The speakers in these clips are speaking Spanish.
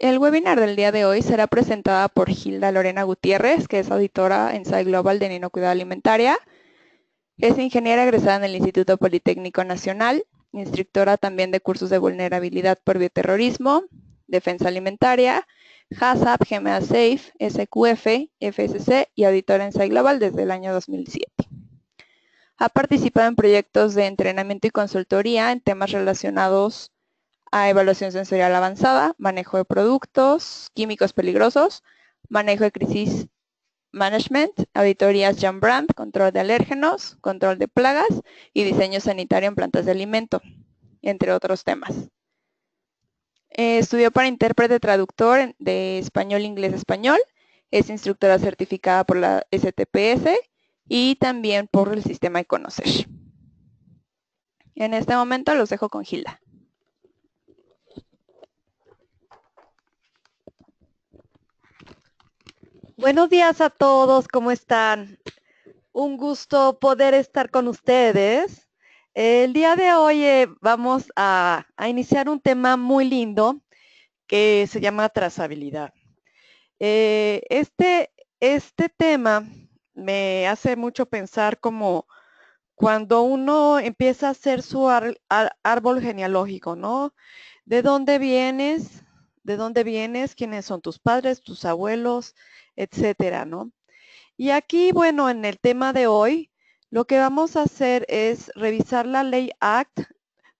El webinar del día de hoy será presentada por Gilda Lorena Gutiérrez, que es auditora en SAI Global de Inocuidad Alimentaria. Es ingeniera egresada en el Instituto Politécnico Nacional, instructora también de cursos de vulnerabilidad por bioterrorismo, defensa alimentaria, HACCP, GMA Safe, SQF, FSC y auditora en SAI Global desde el año 2007. Ha participado en proyectos de entrenamiento y consultoría en temas relacionados a evaluación sensorial avanzada, manejo de productos químicos peligrosos, manejo de crisis management, auditorías John Brandt, control de alérgenos, control de plagas y diseño sanitario en plantas de alimento, entre otros temas. Eh, estudió para intérprete traductor de español-inglés-español, es instructora certificada por la STPS y también por el sistema EConocer. En este momento los dejo con Gilda. Buenos días a todos, ¿cómo están? Un gusto poder estar con ustedes. El día de hoy eh, vamos a, iniciar un tema muy lindo que se llama trazabilidad. Eh, este, este tema me hace mucho pensar como cuando uno empieza a hacer su árbol genealógico, ¿no? ¿De dónde vienes? de dónde vienes, quiénes son tus padres, tus abuelos, etcétera, ¿no? Y aquí, bueno, en el tema de hoy, lo que vamos a hacer es revisar la Ley Act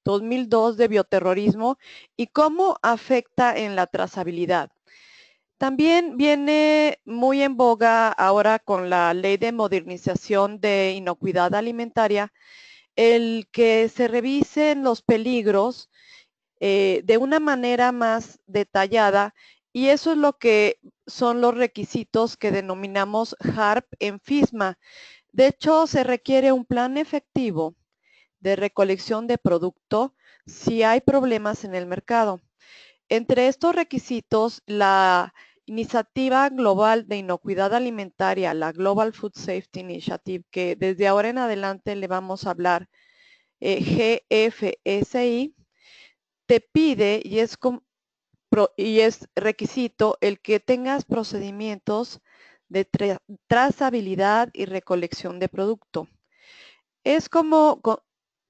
2002 de bioterrorismo y cómo afecta en la trazabilidad. También viene muy en boga ahora con la Ley de Modernización de Inocuidad Alimentaria el que se revisen los peligros eh, de una manera más detallada y eso es lo que son los requisitos que denominamos HARP en FISMA. De hecho, se requiere un plan efectivo de recolección de producto si hay problemas en el mercado. Entre estos requisitos, la Iniciativa Global de Inocuidad Alimentaria, la Global Food Safety Initiative, que desde ahora en adelante le vamos a hablar eh, GFSI, te pide y es, y es requisito el que tengas procedimientos de trazabilidad y recolección de producto. Es como,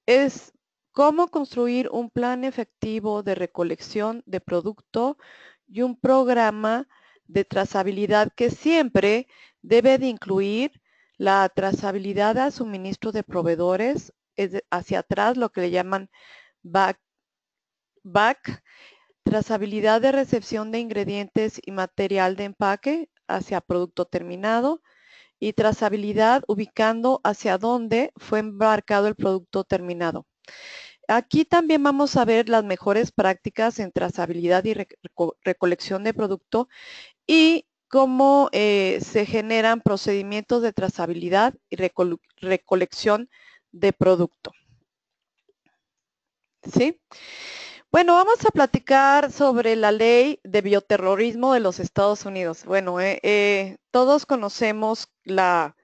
es cómo construir un plan efectivo de recolección de producto y un programa de trazabilidad que siempre debe de incluir la trazabilidad a suministro de proveedores, hacia atrás lo que le llaman back back, trazabilidad de recepción de ingredientes y material de empaque hacia producto terminado y trazabilidad ubicando hacia dónde fue embarcado el producto terminado. Aquí también vamos a ver las mejores prácticas en trazabilidad y recolección de producto y cómo eh, se generan procedimientos de trazabilidad y recolección de producto. ¿Sí? Bueno, vamos a platicar sobre la ley de bioterrorismo de los Estados Unidos. Bueno, eh, eh, todos conocemos la,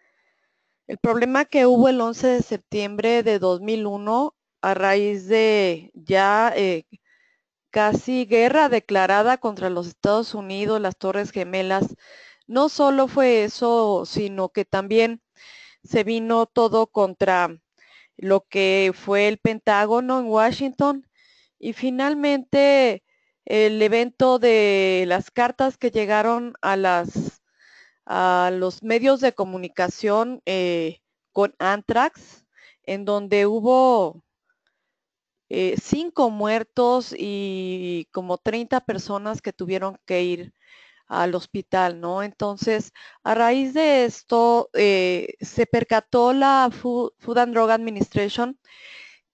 el problema que hubo el 11 de septiembre de 2001 a raíz de ya eh, casi guerra declarada contra los Estados Unidos, las Torres Gemelas. No solo fue eso, sino que también se vino todo contra lo que fue el Pentágono en Washington y finalmente el evento de las cartas que llegaron a las a los medios de comunicación eh, con Antrax, en donde hubo eh, cinco muertos y como 30 personas que tuvieron que ir al hospital, ¿no? Entonces, a raíz de esto, eh, se percató la Food, and Drug Administration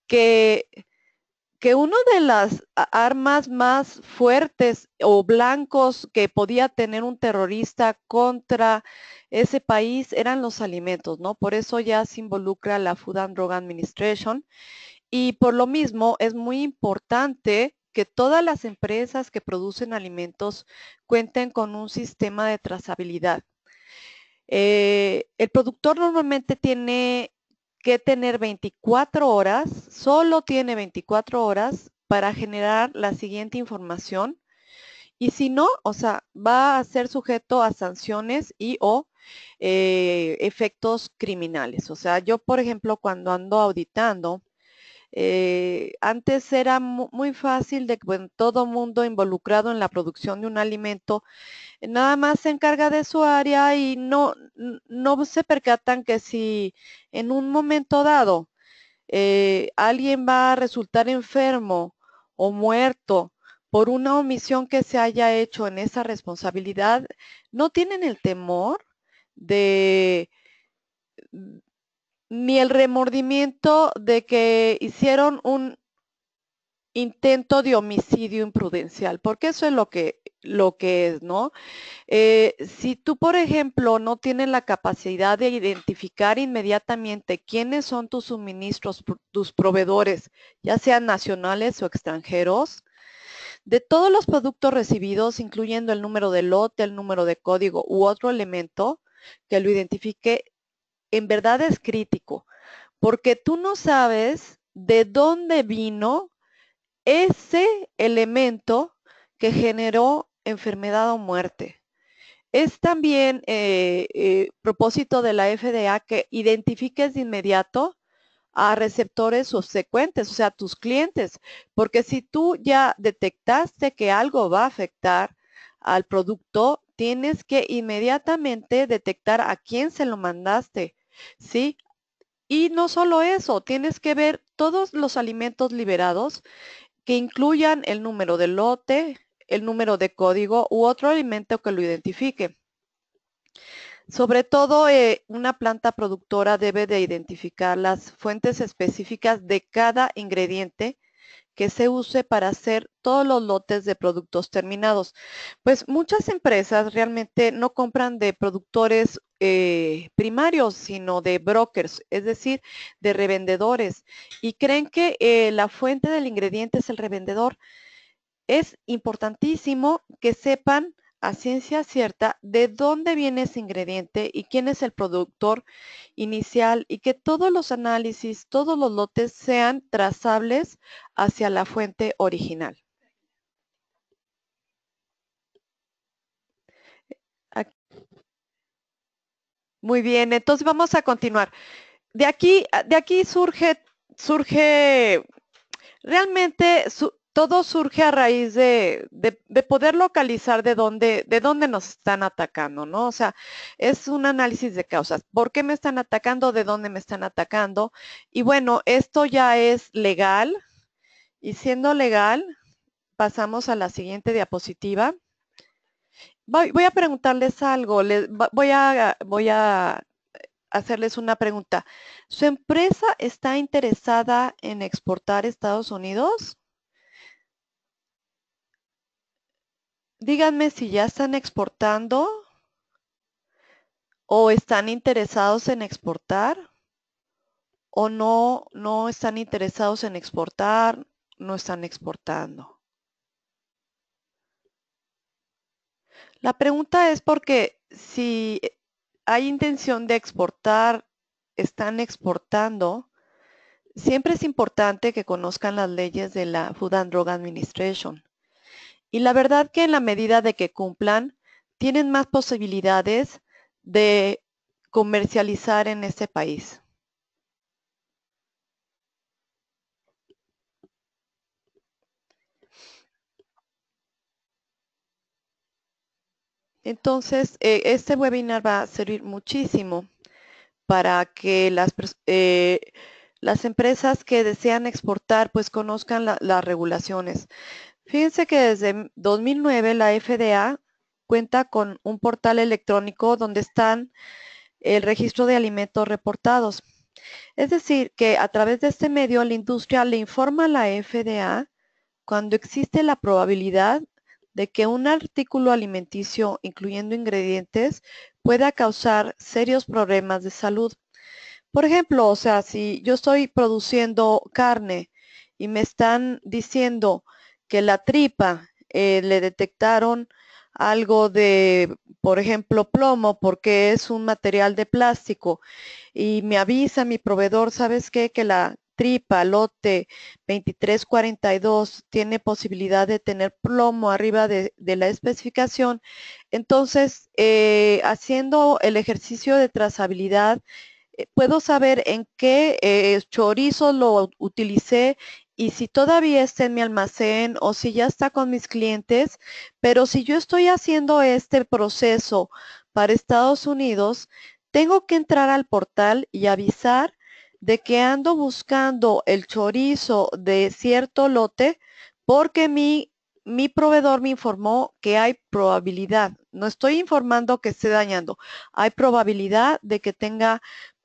que que una de las armas más fuertes o blancos que podía tener un terrorista contra ese país eran los alimentos, ¿no? Por eso ya se involucra la Food and Drug Administration y por lo mismo es muy importante que todas las empresas que producen alimentos cuenten con un sistema de trazabilidad. Eh, el productor normalmente tiene que tener 24 horas, solo tiene 24 horas para generar la siguiente información. Y si no, o sea, va a ser sujeto a sanciones y o eh, efectos criminales. O sea, yo, por ejemplo, cuando ando auditando, eh, antes era muy fácil de que todo mundo involucrado en la producción de un alimento nada más se encarga de su área y no, no se percatan que si en un momento dado eh, alguien va a resultar enfermo o muerto por una omisión que se haya hecho en esa responsabilidad, no tienen el temor de ni el remordimiento de que hicieron un intento de homicidio imprudencial, porque eso es lo que, lo que es, ¿no? Eh, si tú, por ejemplo, no tienes la capacidad de identificar inmediatamente quiénes son tus suministros, tus proveedores, ya sean nacionales o extranjeros, de todos los productos recibidos, incluyendo el número de lote, el número de código u otro elemento que lo identifique, en verdad es crítico, porque tú no sabes de dónde vino ese elemento que generó enfermedad o muerte. Es también eh, eh, propósito de la FDA que identifiques de inmediato a receptores subsecuentes, o sea, tus clientes, porque si tú ya detectaste que algo va a afectar al producto, tienes que inmediatamente detectar a quién se lo mandaste ¿sí? Y no solo eso, tienes que ver todos los alimentos liberados que incluyan el número de lote, el número de código u otro alimento que lo identifique. Sobre todo, eh, una planta productora debe de identificar las fuentes específicas de cada ingrediente que se use para hacer todos los lotes de productos terminados. Pues muchas empresas realmente no compran de productores eh, primarios, sino de brokers, es decir, de revendedores, y creen que eh, la fuente del ingrediente es el revendedor. Es importantísimo que sepan a ciencia cierta de dónde viene ese ingrediente y quién es el productor inicial y que todos los análisis, todos los lotes sean trazables hacia la fuente original. Muy bien, entonces vamos a continuar. De aquí, de aquí surge, surge realmente su, todo surge a raíz de, poder localizar de dónde, de dónde nos están atacando, ¿no? O sea, es un análisis de causas. ¿Por qué me están atacando? ¿De dónde me están atacando? Y bueno, esto ya es legal. Y siendo legal, pasamos a la siguiente diapositiva. Voy, a preguntarles algo. voy, a, voy a hacerles una pregunta. ¿Su empresa está interesada en exportar a Estados Unidos? díganme si ya están exportando o están interesados en exportar o no, no están interesados en exportar, no están exportando. La pregunta es porque si hay intención de exportar, están exportando, siempre es importante que conozcan las leyes de la Food and Drug Administration y la verdad que en la medida de que cumplan, tienen más posibilidades de comercializar en ese país. Entonces, eh, este webinar va a servir muchísimo para que las, eh, las empresas que desean exportar, pues conozcan las regulaciones. Fíjense que desde 2009 la FDA cuenta con un portal electrónico donde están el registro de alimentos reportados. Es decir, que a través de este medio la industria le informa a la FDA cuando existe la probabilidad de que un artículo alimenticio, incluyendo ingredientes, pueda causar serios problemas de salud. Por ejemplo, o sea, si yo estoy produciendo carne y me están diciendo que la tripa eh, le detectaron algo de, por ejemplo, plomo, porque es un material de plástico. Y me avisa mi proveedor, ¿sabes qué? Que la tripa, lote 2342, tiene posibilidad de tener plomo arriba de, la especificación. Entonces, eh, haciendo el ejercicio de trazabilidad, eh, puedo saber en qué chorizo lo utilicé y si todavía está en mi almacén o si ya está con mis clientes, pero si yo estoy haciendo este proceso para Estados Unidos, tengo que entrar al portal y avisar de que ando buscando el chorizo de cierto lote porque mi, mi proveedor me informó que hay probabilidad. No estoy informando que esté dañando. Hay probabilidad de que tenga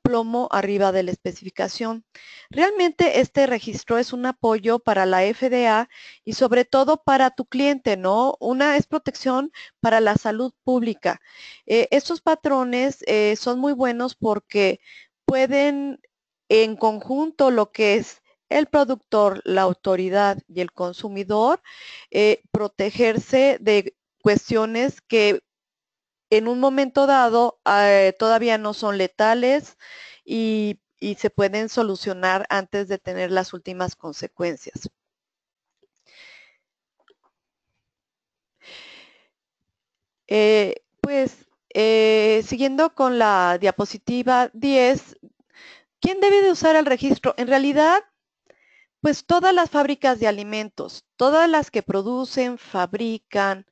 plomo arriba de la especificación. Realmente este registro es un apoyo para la FDA y sobre todo para tu cliente, ¿no? Una es protección para la salud pública. Eh, estos patrones eh, son muy buenos porque pueden en conjunto lo que es el productor, la autoridad y el consumidor eh, protegerse de cuestiones que en un momento dado eh, todavía no son letales y, se pueden solucionar antes de tener las últimas consecuencias. Eh, pues eh, siguiendo con la diapositiva 10, ¿quién debe de usar el registro? En realidad, pues todas las fábricas de alimentos, todas las que producen, fabrican,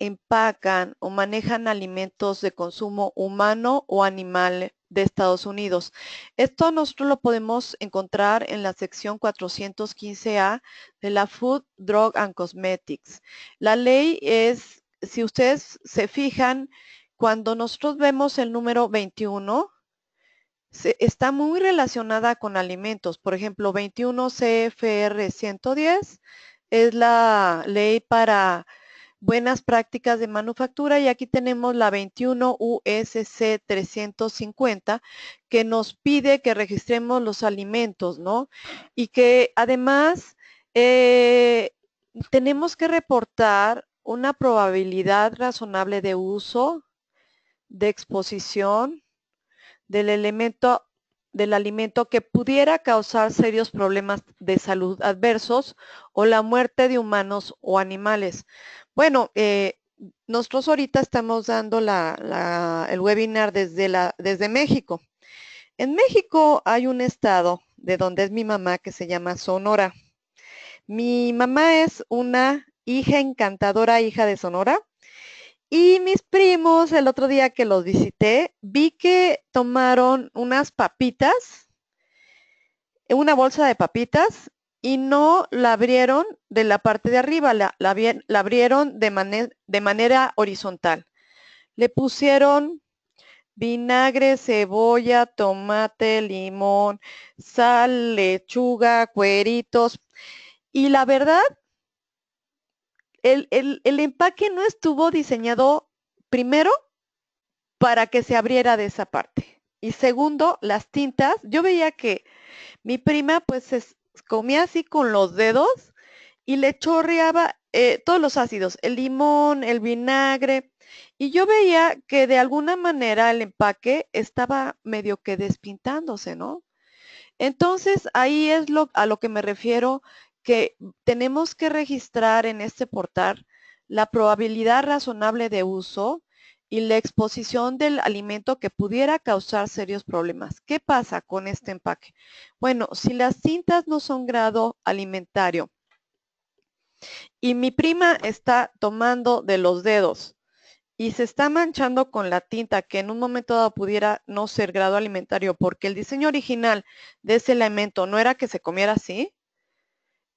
empacan o manejan alimentos de consumo humano o animal de Estados Unidos. Esto nosotros lo podemos encontrar en la sección 415A de la Food, Drug and Cosmetics. La ley es, si ustedes se fijan, cuando nosotros vemos el número 21, está muy relacionada con alimentos. Por ejemplo, 21 CFR 110 es la ley para buenas prácticas de manufactura y aquí tenemos la 21 USC 350 que nos pide que registremos los alimentos, ¿no? Y que además eh, tenemos que reportar una probabilidad razonable de uso, de exposición del elemento del alimento que pudiera causar serios problemas de salud adversos o la muerte de humanos o animales. Bueno, eh, nosotros ahorita estamos dando el webinar desde, desde México. En México hay un estado de donde es mi mamá que se llama Sonora. Mi mamá es una hija encantadora, hija de Sonora. Y mis primos, el otro día que los visité, vi que tomaron unas papitas, una bolsa de papitas y no la abrieron de la parte de arriba, la, abrieron de, manera horizontal. Le pusieron vinagre, cebolla, tomate, limón, sal, lechuga, cueritos. Y la verdad, el, el, empaque no estuvo diseñado primero para que se abriera de esa parte. Y segundo, las tintas. Yo veía que mi prima pues es, comía así con los dedos y le chorreaba eh, todos los ácidos, el limón, el vinagre. Y yo veía que de alguna manera el empaque estaba medio que despintándose, ¿no? Entonces ahí es lo, a lo que me refiero, que tenemos que registrar en este portal la probabilidad razonable de uso y la exposición del alimento que pudiera causar serios problemas. ¿Qué pasa con este empaque? Bueno, si las cintas no son grado alimentario y mi prima está tomando de los dedos y se está manchando con la tinta que en un momento dado pudiera no ser grado alimentario porque el diseño original de ese alimento no era que se comiera así,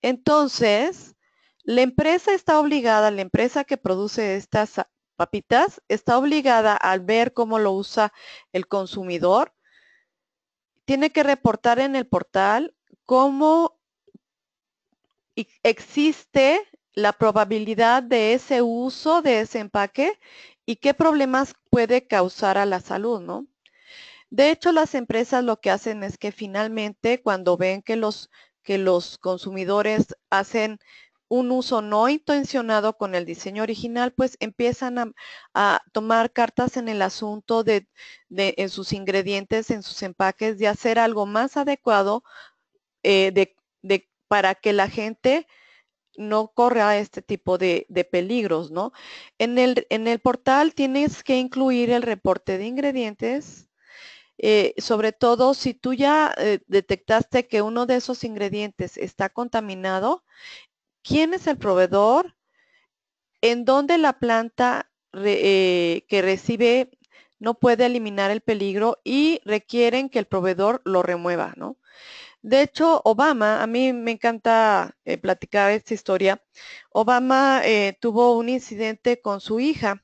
entonces la empresa está obligada, la empresa que produce estas papitas está obligada al ver cómo lo usa el consumidor. Tiene que reportar en el portal cómo existe la probabilidad de ese uso de ese empaque y qué problemas puede causar a la salud, ¿no? De hecho, las empresas lo que hacen es que finalmente cuando ven que los, que los consumidores hacen un uso no intencionado con el diseño original, pues empiezan a, tomar cartas en el asunto de, sus ingredientes, en sus empaques, de hacer algo más adecuado eh, para que la gente no corra este tipo de, peligros, ¿no? En el, portal tienes que incluir el reporte de ingredientes, eh, sobre todo si tú ya eh, detectaste que uno de esos ingredientes está contaminado, quién es el proveedor, en dónde la planta eh, que recibe no puede eliminar el peligro y requieren que el proveedor lo remueva, ¿no? De hecho, Obama, a mí me encanta eh, platicar esta historia, Obama eh, tuvo un incidente con su hija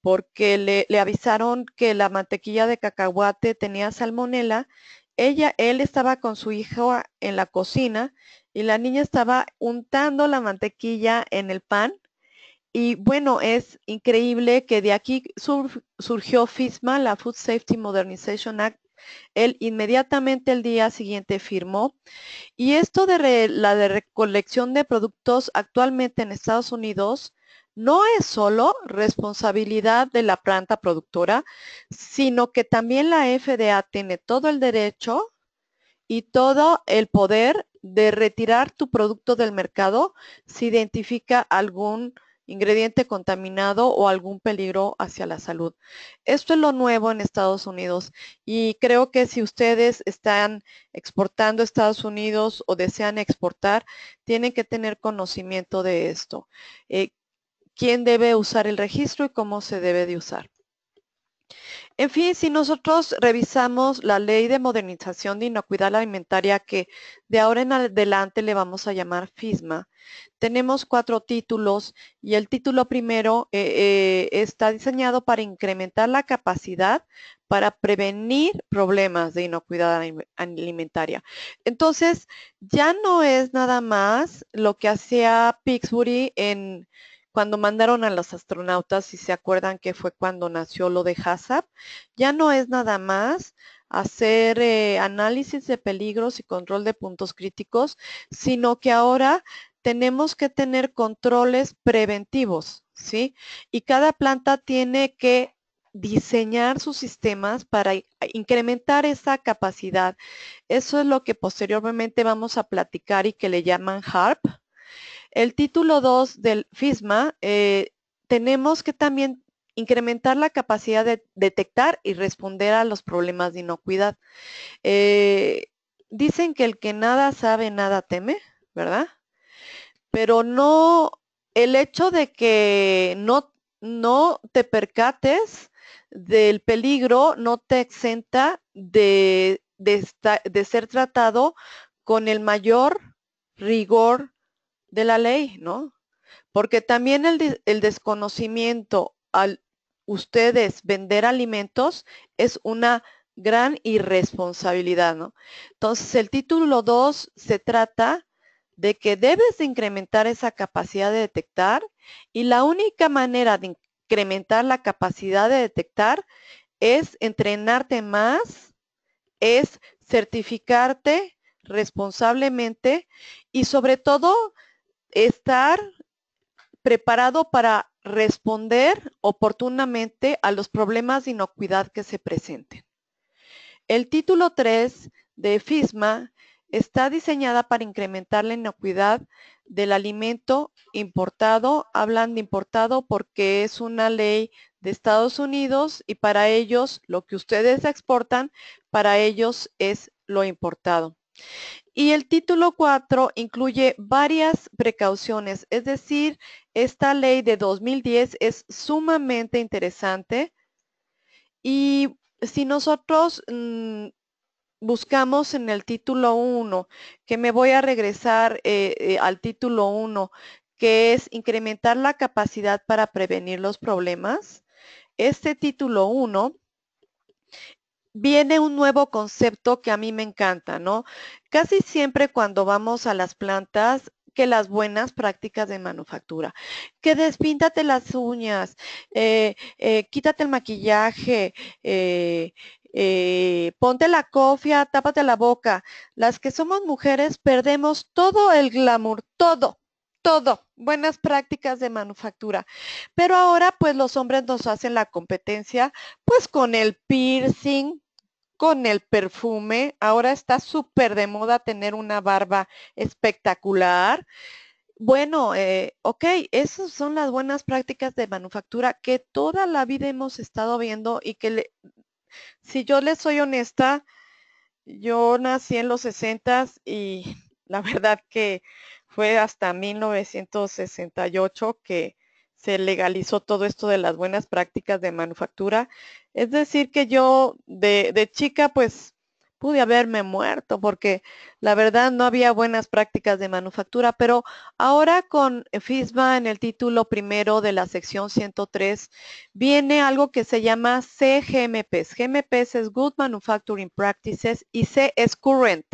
porque le, avisaron que la mantequilla de cacahuate tenía salmonela. Ella, él estaba con su hija en la cocina y la niña estaba untando la mantequilla en el pan. Y bueno, es increíble que de aquí surgió FISMA, la Food Safety Modernization Act. Él inmediatamente el día siguiente firmó. Y esto de la de recolección de productos actualmente en Estados Unidos no es solo responsabilidad de la planta productora, sino que también la FDA tiene todo el derecho y todo el poder de retirar tu producto del mercado si identifica algún ingrediente contaminado o algún peligro hacia la salud. Esto es lo nuevo en Estados Unidos y creo que si ustedes están exportando a Estados Unidos o desean exportar, tienen que tener conocimiento de esto. Eh, ¿Quién debe usar el registro y cómo se debe de usar? En fin, si nosotros revisamos la ley de modernización de inocuidad alimentaria que de ahora en adelante le vamos a llamar FISMA, tenemos cuatro títulos y el título primero eh, eh, está diseñado para incrementar la capacidad para prevenir problemas de inocuidad alimentaria. Entonces, ya no es nada más lo que hacía Pixbury en cuando mandaron a los astronautas, si se acuerdan que fue cuando nació lo de HACCP, ya no es nada más hacer eh, análisis de peligros y control de puntos críticos, sino que ahora tenemos que tener controles preventivos, ¿sí? Y cada planta tiene que diseñar sus sistemas para incrementar esa capacidad. Eso es lo que posteriormente vamos a platicar y que le llaman HARP, el título 2 del FISMA, eh, tenemos que también incrementar la capacidad de detectar y responder a los problemas de inocuidad. Eh, dicen que el que nada sabe, nada teme, ¿verdad? Pero no, el hecho de que no, no te percates del peligro no te exenta de, de ser tratado con el mayor rigor de la ley, ¿no? Porque también el, el desconocimiento al ustedes vender alimentos es una gran irresponsabilidad, ¿no? Entonces, el título 2 se trata de que debes incrementar esa capacidad de detectar y la única manera de incrementar la capacidad de detectar es entrenarte más, es certificarte responsablemente y sobre todo estar preparado para responder oportunamente a los problemas de inocuidad que se presenten. El título 3 de FISMA está diseñada para incrementar la inocuidad del alimento importado. Hablan de importado porque es una ley de Estados Unidos y para ellos lo que ustedes exportan, para ellos es lo importado. Y el título 4 incluye varias precauciones, es decir, esta ley de 2010 es sumamente interesante y si nosotros mm, buscamos en el título 1, que me voy a regresar eh, eh, al título 1, que es incrementar la capacidad para prevenir los problemas, este título 1 viene un nuevo concepto que a mí me encanta, ¿no? Casi siempre cuando vamos a las plantas, que las buenas prácticas de manufactura, que despíntate las uñas, eh, eh, quítate el maquillaje, eh, ponte la cofia, tápate la boca. Las que somos mujeres perdemos todo el glamour, todo, todo. Buenas prácticas de manufactura. Pero ahora pues los hombres nos hacen la competencia pues con el piercing, con el perfume. Ahora está súper de moda tener una barba espectacular. Bueno, eh, ok, esas son las buenas prácticas de manufactura que toda la vida hemos estado viendo y que, si yo les soy honesta, yo nací en los 60 y la verdad que fue hasta 1968 que se legalizó todo esto de las buenas prácticas de manufactura. Es decir, que yo de, chica pues pude haberme muerto porque la verdad no había buenas prácticas de manufactura, pero ahora con FISMA en el título primero de la sección 103 viene algo que se llama CGMPs. GMPs es Good Manufacturing Practices y C es Current.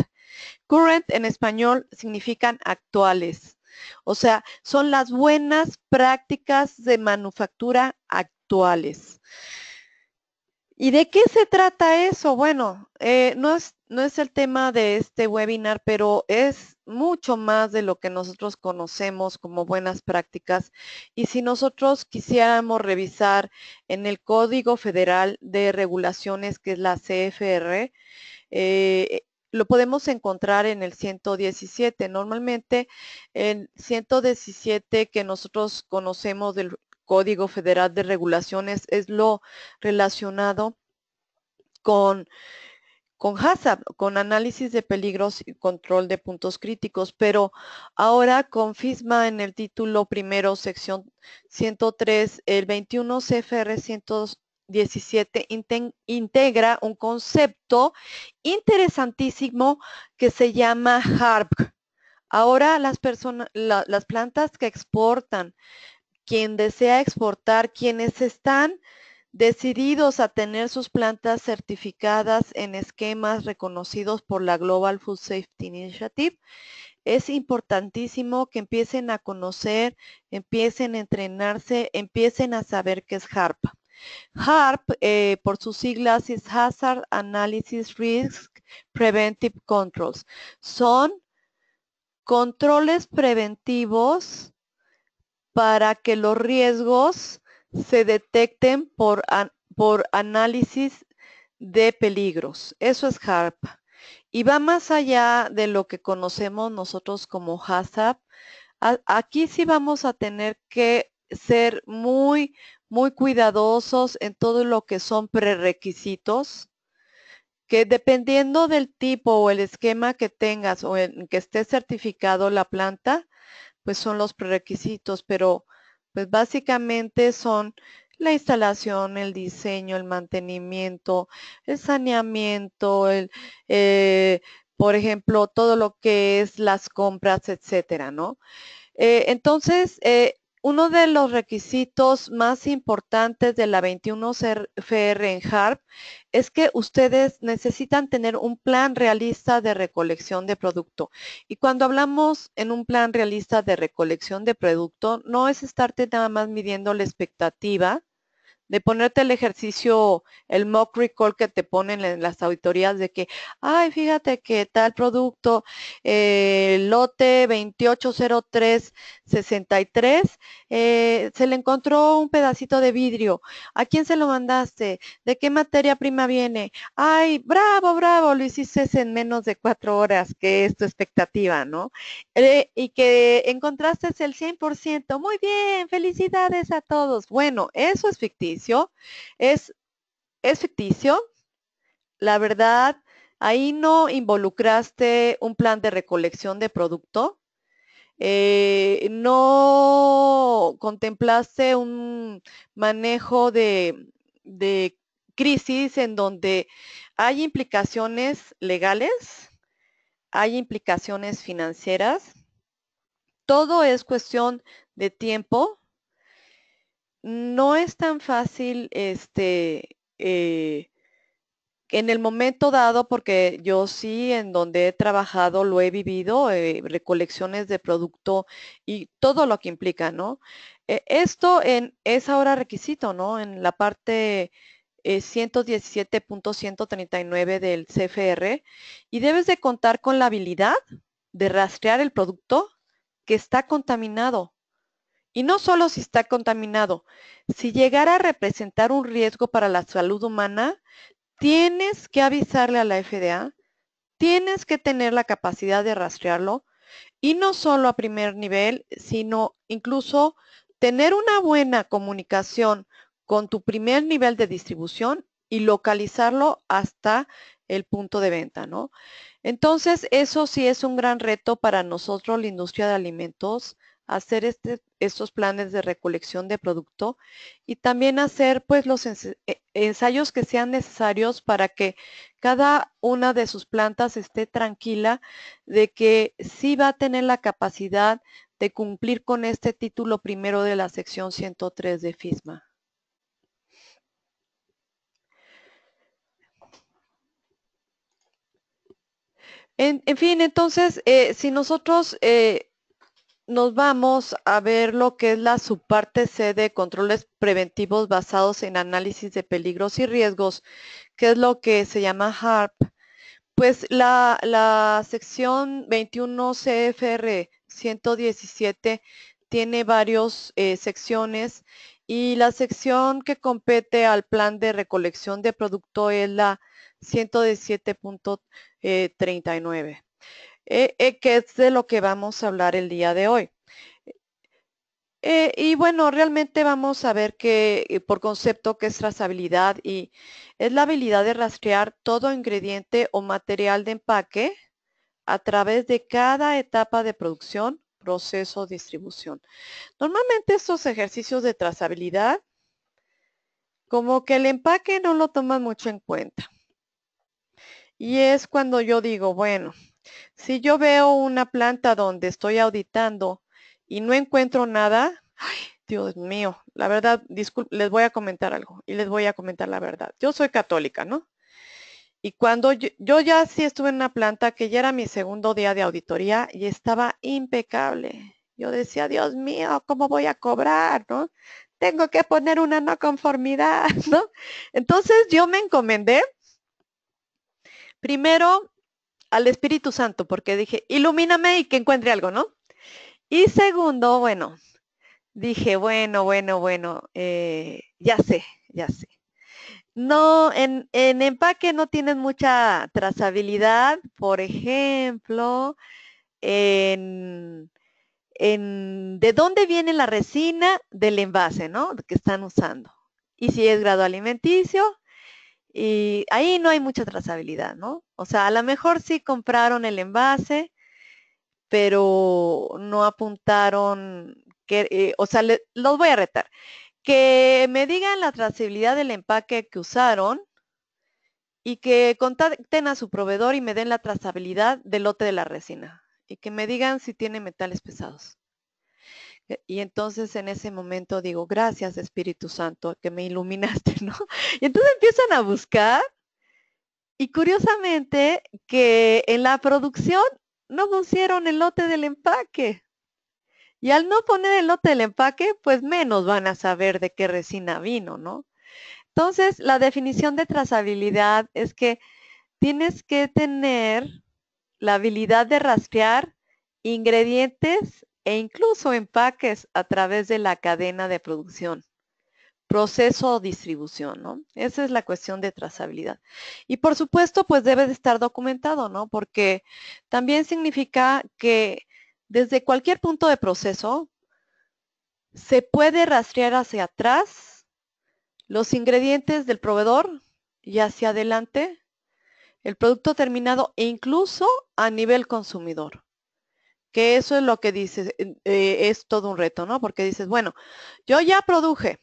Current en español significan actuales. O sea, son las buenas prácticas de manufactura actuales. ¿Y de qué se trata eso? Bueno, eh, no, es, no es el tema de este webinar, pero es mucho más de lo que nosotros conocemos como buenas prácticas. Y si nosotros quisiéramos revisar en el Código Federal de Regulaciones, que es la CFR, eh, lo podemos encontrar en el 117. Normalmente el 117 que nosotros conocemos del Código Federal de Regulaciones es lo relacionado con con HACCP, con análisis de peligros y control de puntos críticos, pero ahora con FISMA en el título primero, sección 103, el 21 CFR 102 17 integra un concepto interesantísimo que se llama HARP. Ahora las, personas, las plantas que exportan, quien desea exportar, quienes están decididos a tener sus plantas certificadas en esquemas reconocidos por la Global Food Safety Initiative, es importantísimo que empiecen a conocer, empiecen a entrenarse, empiecen a saber qué es HARP. HARP, eh, por sus siglas, es Hazard Analysis Risk Preventive Controls. Son controles preventivos para que los riesgos se detecten por, por análisis de peligros. Eso es HARP. Y va más allá de lo que conocemos nosotros como HACCP. Aquí sí vamos a tener que ser muy, muy cuidadosos en todo lo que son prerequisitos, que dependiendo del tipo o el esquema que tengas o en que esté certificado la planta, pues son los prerequisitos, pero pues básicamente son la instalación, el diseño, el mantenimiento, el saneamiento, eh, por ejemplo, todo lo que es las compras, etcétera, ¿no? Eh, entonces, eh, uno de los requisitos más importantes de la 21 FR en HARP es que ustedes necesitan tener un plan realista de recolección de producto. Y cuando hablamos en un plan realista de recolección de producto, no es estarte nada más midiendo la expectativa, de ponerte el ejercicio, el mock recall que te ponen en las auditorías de que, ay, fíjate que tal producto, eh, lote 280363, eh, se le encontró un pedacito de vidrio. ¿A quién se lo mandaste? ¿De qué materia prima viene? Ay, bravo, bravo, lo hiciste en menos de cuatro horas, que es tu expectativa, ¿no? Eh, y que encontraste el 100%. Muy bien, felicidades a todos. Bueno, eso es ficticio es, ficticio, la verdad, ahí no involucraste un plan de recolección de producto, eh, no contemplaste un manejo de crisis en donde hay implicaciones legales, hay implicaciones financieras, todo es cuestión de tiempo, no es tan fácil este, eh, en el momento dado, porque yo sí en donde he trabajado lo he vivido, eh, recolecciones de producto y todo lo que implica, ¿no? E, esto es ahora requisito, ¿no? En la parte 117.139 eh, del CFR y debes de contar con la habilidad de rastrear el producto que está contaminado y no solo si está contaminado, si llegara a representar un riesgo para la salud humana, tienes que avisarle a la FDA, tienes que tener la capacidad de rastrearlo y no solo a primer nivel, sino incluso tener una buena comunicación con tu primer nivel de distribución y localizarlo hasta el punto de venta, ¿no? Entonces, eso sí es un gran reto para nosotros, la industria de alimentos, hacer este, estos planes de recolección de producto y también hacer pues los e-, ensayos que sean necesarios para que cada una de sus plantas esté tranquila de que sí va a tener la capacidad de cumplir con este título primero de la sección 103 de FISMA. En, fin, entonces, eh, si nosotros eh, nos vamos a ver lo que es la subparte C de controles preventivos basados en análisis de peligros y riesgos, que es lo que se llama HARP. Pues la, sección 21 CFR 117 tiene varias eh, secciones y la sección que compete al plan de recolección de producto es la 117.39. Eh, eh, que es de lo que vamos a hablar el día de hoy. Eh, y bueno, realmente vamos a ver que por concepto que es trazabilidad y es la habilidad de rastrear todo ingrediente o material de empaque a través de cada etapa de producción, proceso, distribución. Normalmente estos ejercicios de trazabilidad, como que el empaque no lo toman mucho en cuenta. Y es cuando yo digo, bueno, si yo veo una planta donde estoy auditando y no encuentro nada, ay, Dios mío, la verdad, les voy a comentar algo y les voy a comentar la verdad. Yo soy católica, ¿no? Y cuando yo, yo, ya sí estuve en una planta que ya era mi segundo día de auditoría y estaba impecable. Yo decía, Dios mío, ¿cómo voy a cobrar? ¿No? Tengo que poner una no conformidad, ¿no? Entonces yo me encomendé primero al Espíritu Santo, porque dije, ilumíname y que encuentre algo, ¿no? Y segundo, bueno, dije, bueno, bueno, bueno, eh, ya sé, ya sé. No, en, empaque no tienen mucha trazabilidad, por ejemplo, en, de dónde viene la resina del envase, ¿no? Que están usando. Y si es grado alimenticio, y ahí no hay mucha trazabilidad, ¿no? O sea, a lo mejor sí compraron el envase, pero no apuntaron que, eh, o sea, los voy a retar. Que me digan la trazabilidad del empaque que usaron y que contacten a su proveedor y me den la trazabilidad del lote de la resina y que me digan si tiene metales pesados. E, y entonces en ese momento digo, gracias Espíritu Santo, que me iluminaste, ¿no? Y entonces empiezan a buscar y curiosamente que en la producción no pusieron el lote del empaque. Y al no poner el lote del empaque, pues menos van a saber de qué resina vino, ¿no? Entonces, la definición de trazabilidad es que tienes que tener la habilidad de raspear ingredientes e incluso empaques a través de la cadena de producción proceso o distribución, ¿no? Esa es la cuestión de trazabilidad. Y por supuesto, pues debe de estar documentado, ¿no? Porque también significa que desde cualquier punto de proceso se puede rastrear hacia atrás los ingredientes del proveedor y hacia adelante el producto terminado e incluso a nivel consumidor que eso es lo que dices, eh, eh, es todo un reto, ¿no? Porque dices, bueno, yo ya produje,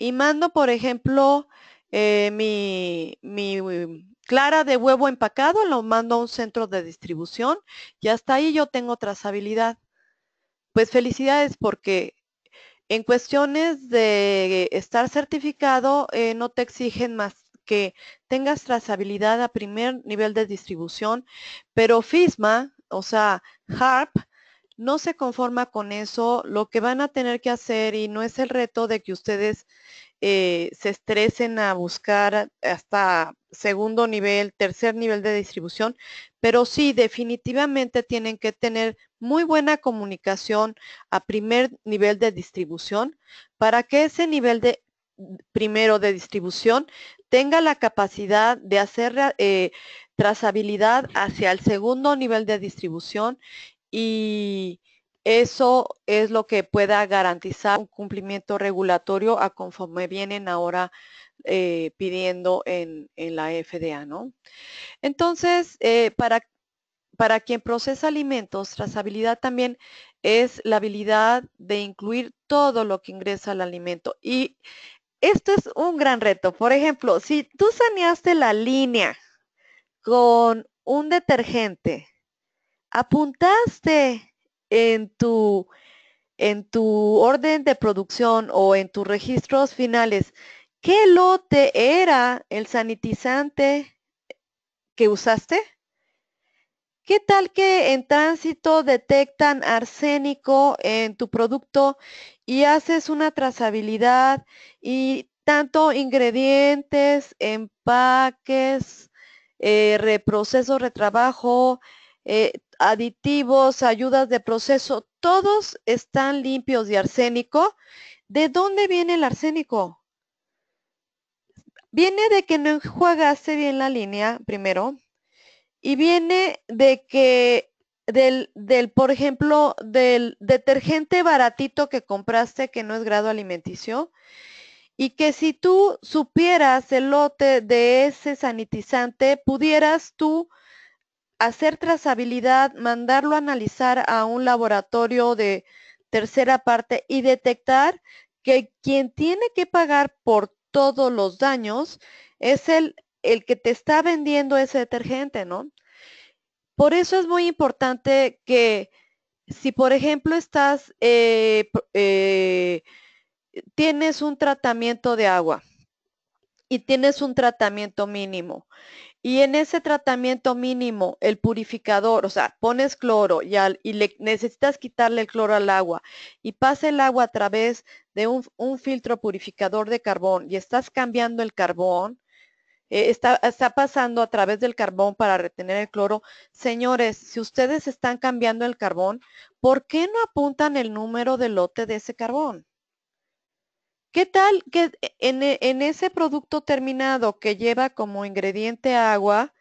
y mando, por ejemplo, eh, mi, mm, clara de huevo empacado, lo mando a un centro de distribución y hasta ahí yo tengo trazabilidad. Pues felicidades porque en cuestiones de estar certificado eh, no te exigen más que tengas trazabilidad a primer nivel de distribución, pero FISMA, o sea, HARP, no se conforma con eso, lo que van a tener que hacer y no es el reto de que ustedes eh, se estresen a buscar hasta segundo nivel, tercer nivel de distribución, pero sí definitivamente tienen que tener muy buena comunicación a primer nivel de distribución para que ese nivel de primero de distribución tenga la capacidad de hacer eh, trazabilidad hacia el segundo nivel de distribución y eso es lo que pueda garantizar un cumplimiento regulatorio a conforme vienen ahora eh, pidiendo en, la FDA, ¿no? Entonces, eh, para, para quien procesa alimentos, trazabilidad también es la habilidad de incluir todo lo que ingresa al alimento. Y esto es un gran reto. Por ejemplo, si tú saneaste la línea con un detergente, apuntaste en tu, en tu orden de producción o en tus registros finales qué lote era el sanitizante que usaste. ¿Qué tal que en tránsito detectan arsénico en tu producto y haces una trazabilidad y tanto ingredientes, empaques, eh, reproceso, retrabajo, eh, aditivos, ayudas de proceso, todos están limpios de arsénico. ¿De dónde viene el arsénico? Viene de que no enjuagaste bien la línea primero y viene de que del, del, por ejemplo, del detergente baratito que compraste que no es grado alimenticio y que si tú supieras el lote de ese sanitizante, pudieras tú hacer trazabilidad, mandarlo a analizar a un laboratorio de tercera parte y detectar que quien tiene que pagar por todos los daños es el, el que te está vendiendo ese detergente, ¿no? Por eso es muy importante que si, por ejemplo, estás, eh, eh, tienes un tratamiento de agua y tienes un tratamiento mínimo y en ese tratamiento mínimo, el purificador, o sea, pones cloro y, necesitas quitarle el cloro al agua y pasa el agua a través de un, filtro purificador de carbón y estás cambiando el carbón, eh, está, está pasando a través del carbón para retener el cloro. Señores, si ustedes están cambiando el carbón, ¿por qué no apuntan el número de lote de ese carbón? ¿Qué tal que e, e, en, ese producto terminado que lleva como ingrediente agua,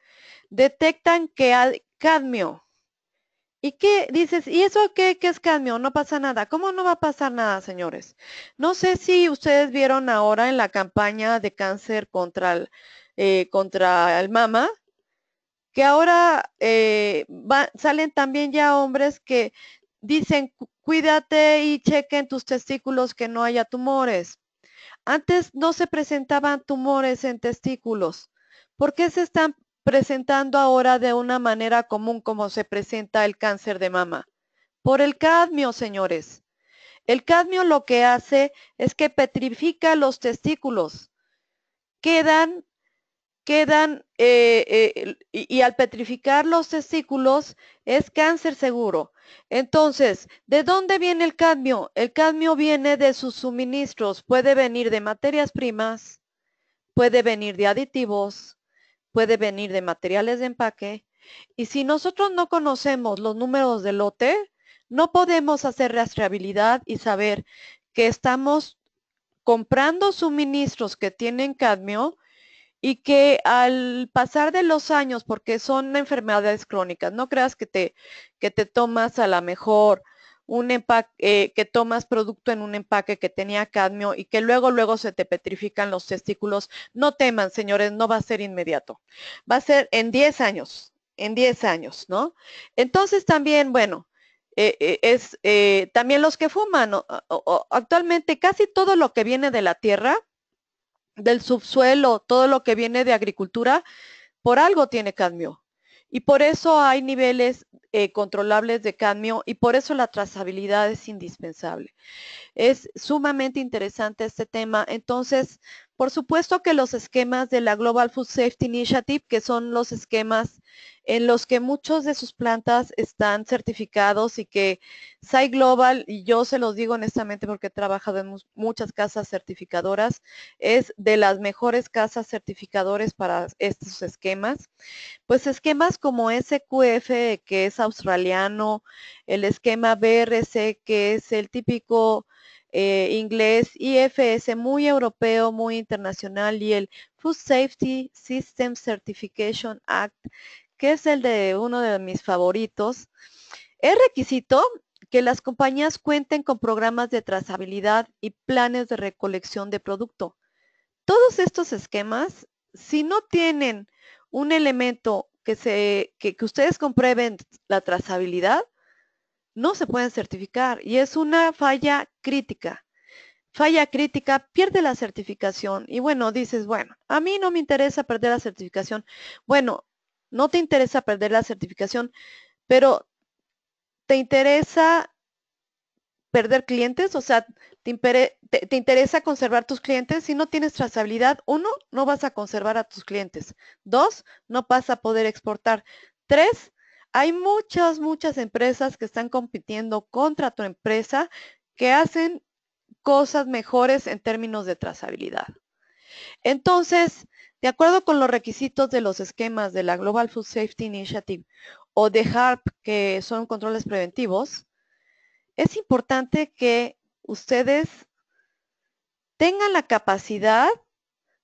detectan que hay cadmio? ¿Y qué dices? ¿Y eso qué, es cadmio? No pasa nada. ¿Cómo no va a pasar nada, señores? No sé si ustedes vieron ahora en la campaña de cáncer contra el, eh, contra el mama, que ahora eh, salen también ya hombres que dicen Cuídate y chequen en tus testículos que no haya tumores. Antes no se presentaban tumores en testículos. ¿Por qué se están presentando ahora de una manera común como se presenta el cáncer de mama? Por el cadmio, señores. El cadmio lo que hace es que petrifica los testículos. Quedan quedan eh, eh, y, al petrificar los testículos es cáncer seguro. Entonces, ¿de dónde viene el cadmio? El cadmio viene de sus suministros, puede venir de materias primas, puede venir de aditivos, puede venir de materiales de empaque. Y si nosotros no conocemos los números de lote, no podemos hacer rastreabilidad y saber que estamos comprando suministros que tienen cadmio y que al pasar de los años, porque son enfermedades crónicas, no creas que te, que te tomas a la mejor un empaque, eh, que tomas producto en un empaque que tenía cadmio y que luego, luego se te petrifican los testículos. No teman, señores, no va a ser inmediato. Va a ser en 10 años, en 10 años, ¿no? Entonces también, bueno, eh, eh, es también los que fuman. actualmente casi todo lo que viene de la tierra del subsuelo, todo lo que viene de agricultura, por algo tiene cadmio. Y por eso hay niveles eh, controlables de cadmio y por eso la trazabilidad es indispensable. Es sumamente interesante este tema. Entonces, por supuesto que los esquemas de la Global Food Safety Initiative, que son los esquemas en los que muchos de sus plantas están certificados y que SAI Global, y yo se los digo honestamente porque he trabajado en muchas casas certificadoras, es de las mejores casas certificadoras para estos esquemas. Pues esquemas como SQF, que es australiano, el esquema BRC, que es el típico eh, inglés, IFS muy europeo, muy internacional, y el Food Safety System Certification Act, que es el de uno de mis favoritos. Es requisito que las compañías cuenten con programas de trazabilidad y planes de recolección de producto. Todos estos esquemas, si no tienen un elemento que, se, que, ustedes comprueben la trazabilidad, no se pueden certificar y es una falla crítica. Falla crítica, pierde la certificación y bueno, dices, bueno, a mí no me interesa perder la certificación. Bueno, no te interesa perder la certificación, pero te interesa perder clientes, o sea, te, interesa conservar tus clientes. Si no tienes trazabilidad, uno, no vas a conservar a tus clientes. Dos, no vas a poder exportar. Tres, hay muchas, muchas empresas que están compitiendo contra tu empresa que hacen cosas mejores en términos de trazabilidad. Entonces, de acuerdo con los requisitos de los esquemas de la Global Food Safety Initiative o de HARP, que son controles preventivos, es importante que ustedes tengan la capacidad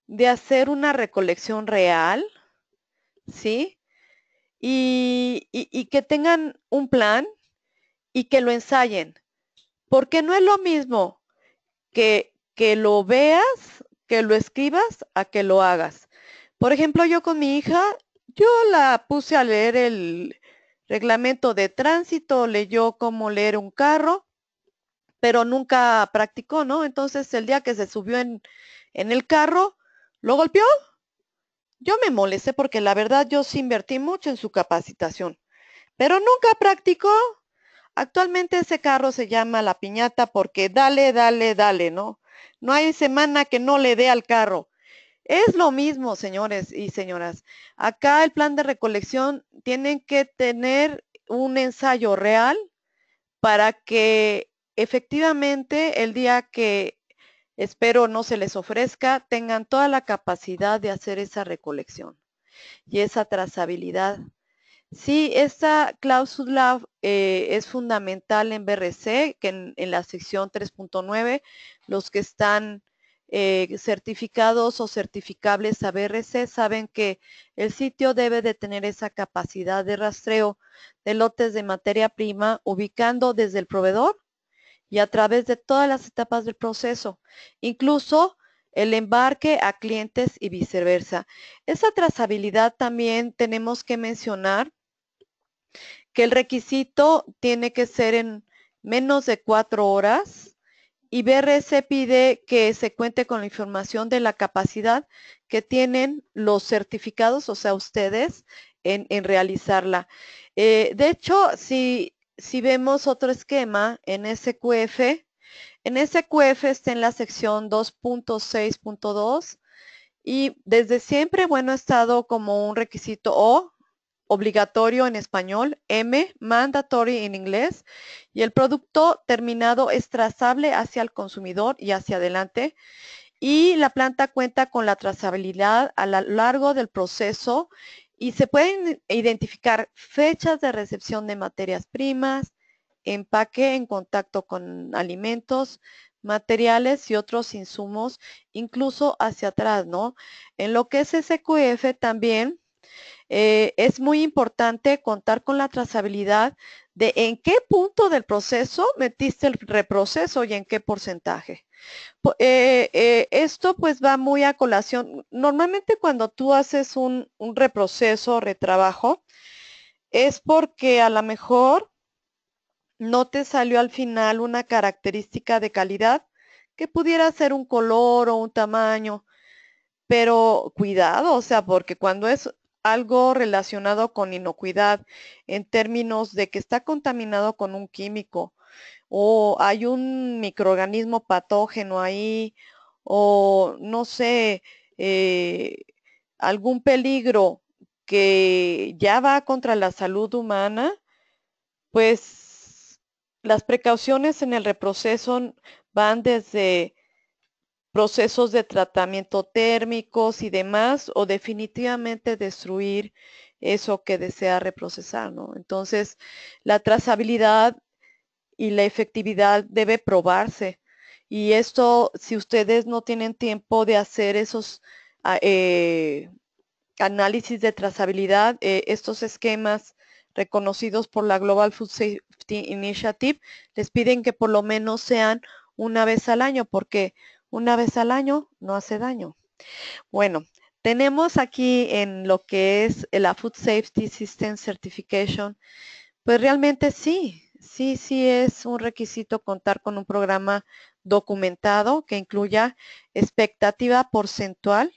de hacer una recolección real, ¿sí? Y, que tengan un plan y que lo ensayen. Porque no es lo mismo que, que lo veas, que lo escribas, a que lo hagas. Por ejemplo, yo con mi hija, yo la puse a leer el, reglamento de tránsito, leyó cómo leer un carro, pero nunca practicó, ¿no? Entonces el día que se subió en, el carro, lo golpeó. Yo me molesté porque la verdad yo sí invertí mucho en su capacitación, pero nunca practicó. Actualmente ese carro se llama la piñata porque dale, dale, dale, ¿no? No hay semana que no le dé al carro. Es lo mismo, señores y señoras. Acá el plan de recolección tienen que tener un ensayo real para que efectivamente el día que espero no se les ofrezca, tengan toda la capacidad de hacer esa recolección y esa trazabilidad. Sí, esta cláusula eh, es fundamental en BRC, que en, en la sección 3.9, los que están eh, certificados o certificables BRC saben que el sitio debe de tener esa capacidad de rastreo de lotes de materia prima ubicando desde el proveedor y a través de todas las etapas del proceso, incluso el embarque a clientes y viceversa. Esa trazabilidad también tenemos que mencionar que el requisito tiene que ser en menos de cuatro horas y BRC pide que se cuente con la información de la capacidad que tienen los certificados, o sea, ustedes, en, realizarla. Eh, de hecho, si, si vemos otro esquema en SQF, en SQF está en la sección 2.6.2 y desde siempre, bueno, ha estado como un requisito O obligatorio en español, M, mandatory en inglés, y el producto terminado es trazable hacia el consumidor y hacia adelante. Y la planta cuenta con la trazabilidad a lo largo del proceso y se pueden identificar fechas de recepción de materias primas, empaque en contacto con alimentos, materiales y otros insumos, incluso hacia atrás, ¿no? En lo que es SQF también eh, es muy importante contar con la trazabilidad de en qué punto del proceso metiste el reproceso y en qué porcentaje. Eh, eh, esto pues va muy a colación. Normalmente cuando tú haces un, un reproceso o retrabajo es porque a lo mejor no te salió al final una característica de calidad que pudiera ser un color o un tamaño. Pero cuidado, o sea, porque cuando es algo relacionado con inocuidad, en términos de que está contaminado con un químico o hay un microorganismo patógeno ahí o no sé, eh, algún peligro que ya va contra la salud humana, pues las precauciones en el reproceso van desde procesos de tratamiento térmicos y demás, o definitivamente destruir eso que desea reprocesar, Entonces, la trazabilidad y la efectividad debe probarse. Y esto, si ustedes no tienen tiempo de hacer esos ah, eh, análisis de trazabilidad, eh, estos esquemas reconocidos por la Global Food Safety Initiative, les piden que por lo menos sean una vez al año, porque una vez al año no hace daño. Bueno, tenemos aquí en lo que es la Food Safety System Certification, pues realmente sí, sí, sí es un requisito contar con un programa documentado que incluya expectativa porcentual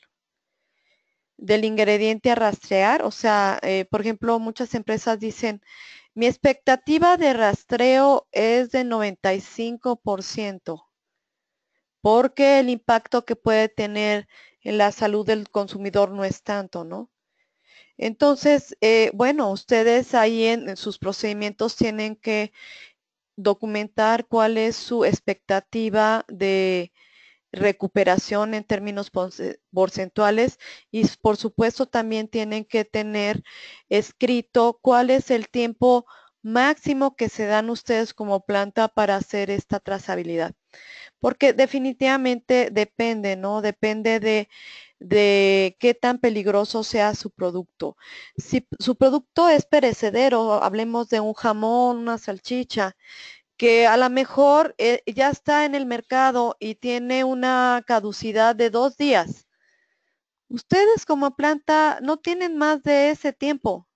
del ingrediente a rastrear. O sea, eh, por ejemplo, muchas empresas dicen, mi expectativa de rastreo es de 95% porque el impacto que puede tener en la salud del consumidor no es tanto, ¿no? Entonces, eh, bueno, ustedes ahí en, sus procedimientos tienen que documentar cuál es su expectativa de recuperación en términos porcentuales y por supuesto también tienen que tener escrito cuál es el tiempo máximo que se dan ustedes como planta para hacer esta trazabilidad. Porque definitivamente depende, ¿no? Depende de, qué tan peligroso sea su producto. Si su producto es perecedero, hablemos de un jamón, una salchicha, que a lo mejor eh, ya está en el mercado y tiene una caducidad de dos días. Ustedes como planta no tienen más de ese tiempo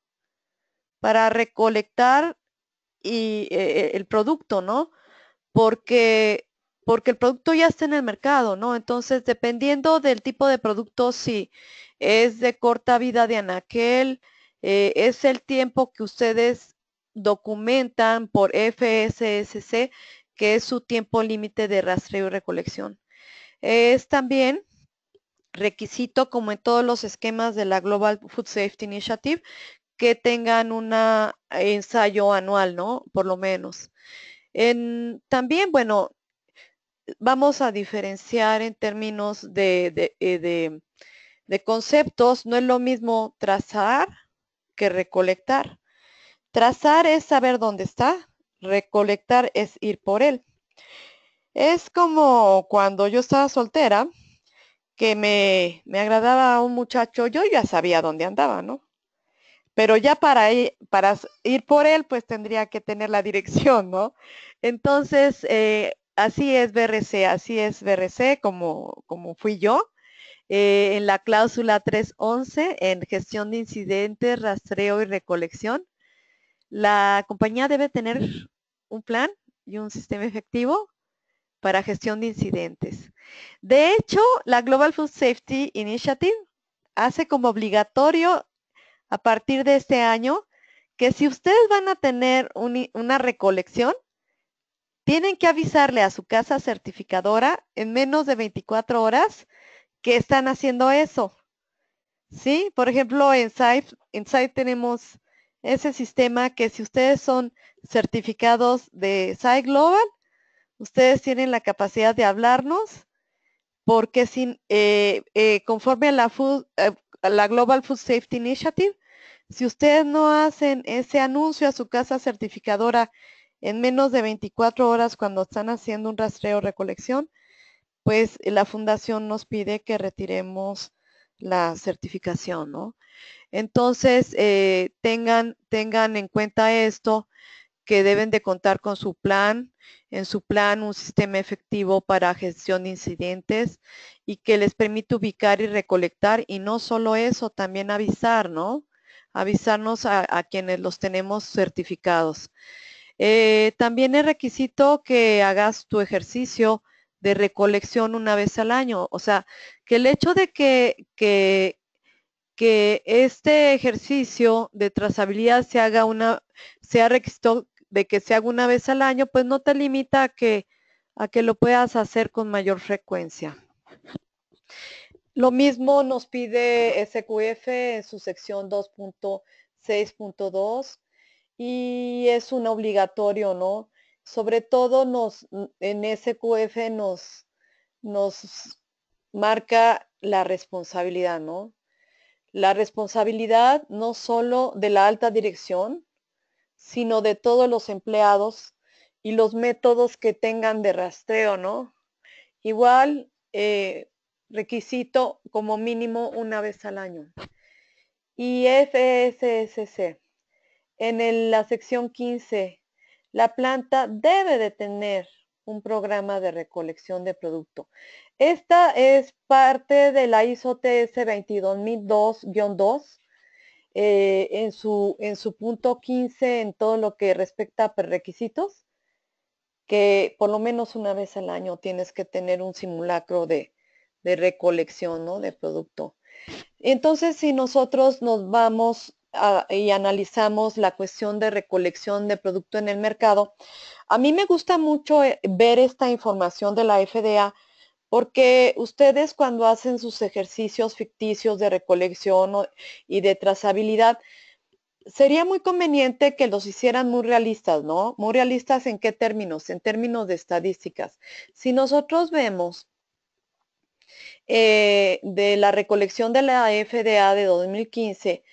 para recolectar y, eh, el producto, ¿no? Porque porque el producto ya está en el mercado, ¿no? Entonces, dependiendo del tipo de producto, si es de corta vida de anaquel, eh, es el tiempo que ustedes documentan por FSSC, que es su tiempo límite de rastreo y recolección. Es también requisito, como en todos los esquemas de la Global Food Safety Initiative, que tengan un ensayo anual, ¿no? Por lo menos. también, bueno, vamos a diferenciar en términos eh, de, conceptos. No es lo mismo trazar que recolectar. Trazar es saber dónde está, recolectar es ir por él. Es como cuando yo estaba soltera, que me, me agradaba a un muchacho, yo ya sabía dónde andaba, ¿no? Pero ya para ir, e, para ir por él, pues tendría que tener la dirección, ¿no? Entonces, eh, Así es BRC, así es BRC, como, fui yo. Eh, en la cláusula 311, en gestión de incidentes, rastreo y recolección, la compañía debe tener un plan y un sistema efectivo para gestión de incidentes. De hecho, la Global Food Safety Initiative hace como obligatorio a partir de este año que si ustedes van a tener una recolección, tienen que avisarle a su casa certificadora en menos de 24 horas que están haciendo eso. ¿Sí? Por ejemplo, en Site tenemos ese sistema que si ustedes son certificados de SAI Global, ustedes tienen la capacidad de hablarnos porque eh, eh, conforme a la, eh, a la Global Food Safety Initiative, si ustedes no hacen ese anuncio a su casa certificadora en menos de 24 horas cuando están haciendo un rastreo recolección, pues la fundación nos pide que retiremos la certificación, ¿no? Entonces, eh, tengan, tengan en cuenta esto, que deben de contar con su plan, en su plan un sistema efectivo para gestión de incidentes y que les permite ubicar y recolectar y no solo eso, también avisar, ¿no? Avisarnos a, a quienes los tenemos certificados. Eh, también es requisito que hagas tu ejercicio de recolección una vez al año. O sea, que el hecho de que, que, este ejercicio de trazabilidad se haga una, sea requisito de que se haga una vez al año, pues no te limita a que, a que lo puedas hacer con mayor frecuencia. Lo mismo nos pide SQF en su sección 2.6.2 y es un obligatorio, ¿no? Sobre todo nos, en SQF nos, nos marca la responsabilidad, ¿no? La responsabilidad no solo de la alta dirección, sino de todos los empleados y los métodos que tengan de rastreo, ¿no? Igual, eh, requisito como mínimo una vez al año. Y FSSC, en la sección 15, la planta debe de tener un programa de recolección de producto. Esta es parte de la ISO TS 22002-2 en, su, punto 15 en todo lo que respecta a prerequisitos, que por lo menos una vez al año tienes que tener un simulacro de, recolección de producto. Entonces, si nosotros nos vamos y analizamos la cuestión de recolección de producto en el mercado, a mí me gusta mucho eh, ver esta información de la FDA porque ustedes cuando hacen sus ejercicios ficticios de recolección y de trazabilidad, sería muy conveniente que los hicieran muy realistas, ¿no? Muy realistas en qué términos, en términos de estadísticas. Si nosotros vemos eh, de la recolección de la FDA de 2015,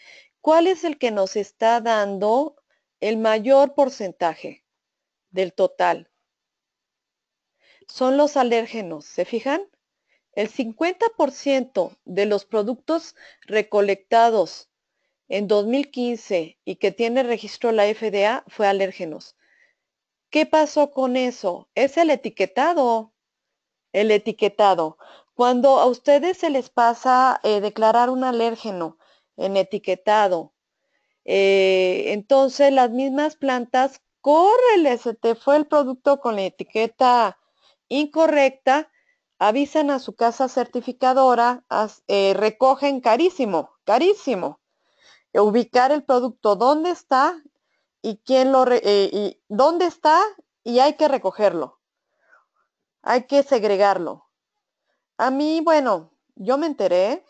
¿Cuál es el que nos está dando el mayor porcentaje del total? Son los alérgenos, ¿se fijan? El 50% de los productos recolectados en 2015 y que tiene registro la FDA fue alérgenos. ¿Qué pasó con eso? Es el etiquetado. El etiquetado. Cuando a ustedes se les pasa eh, declarar un alérgeno en etiquetado. Eh, entonces, las mismas plantas, córrele, se te fue el producto con la etiqueta incorrecta, avisan a su casa certificadora, eh, recogen carísimo, carísimo. Ubicar el producto, dónde está y quién lo, eh, y dónde está y hay que recogerlo. Hay que segregarlo. A mí, bueno, yo me enteré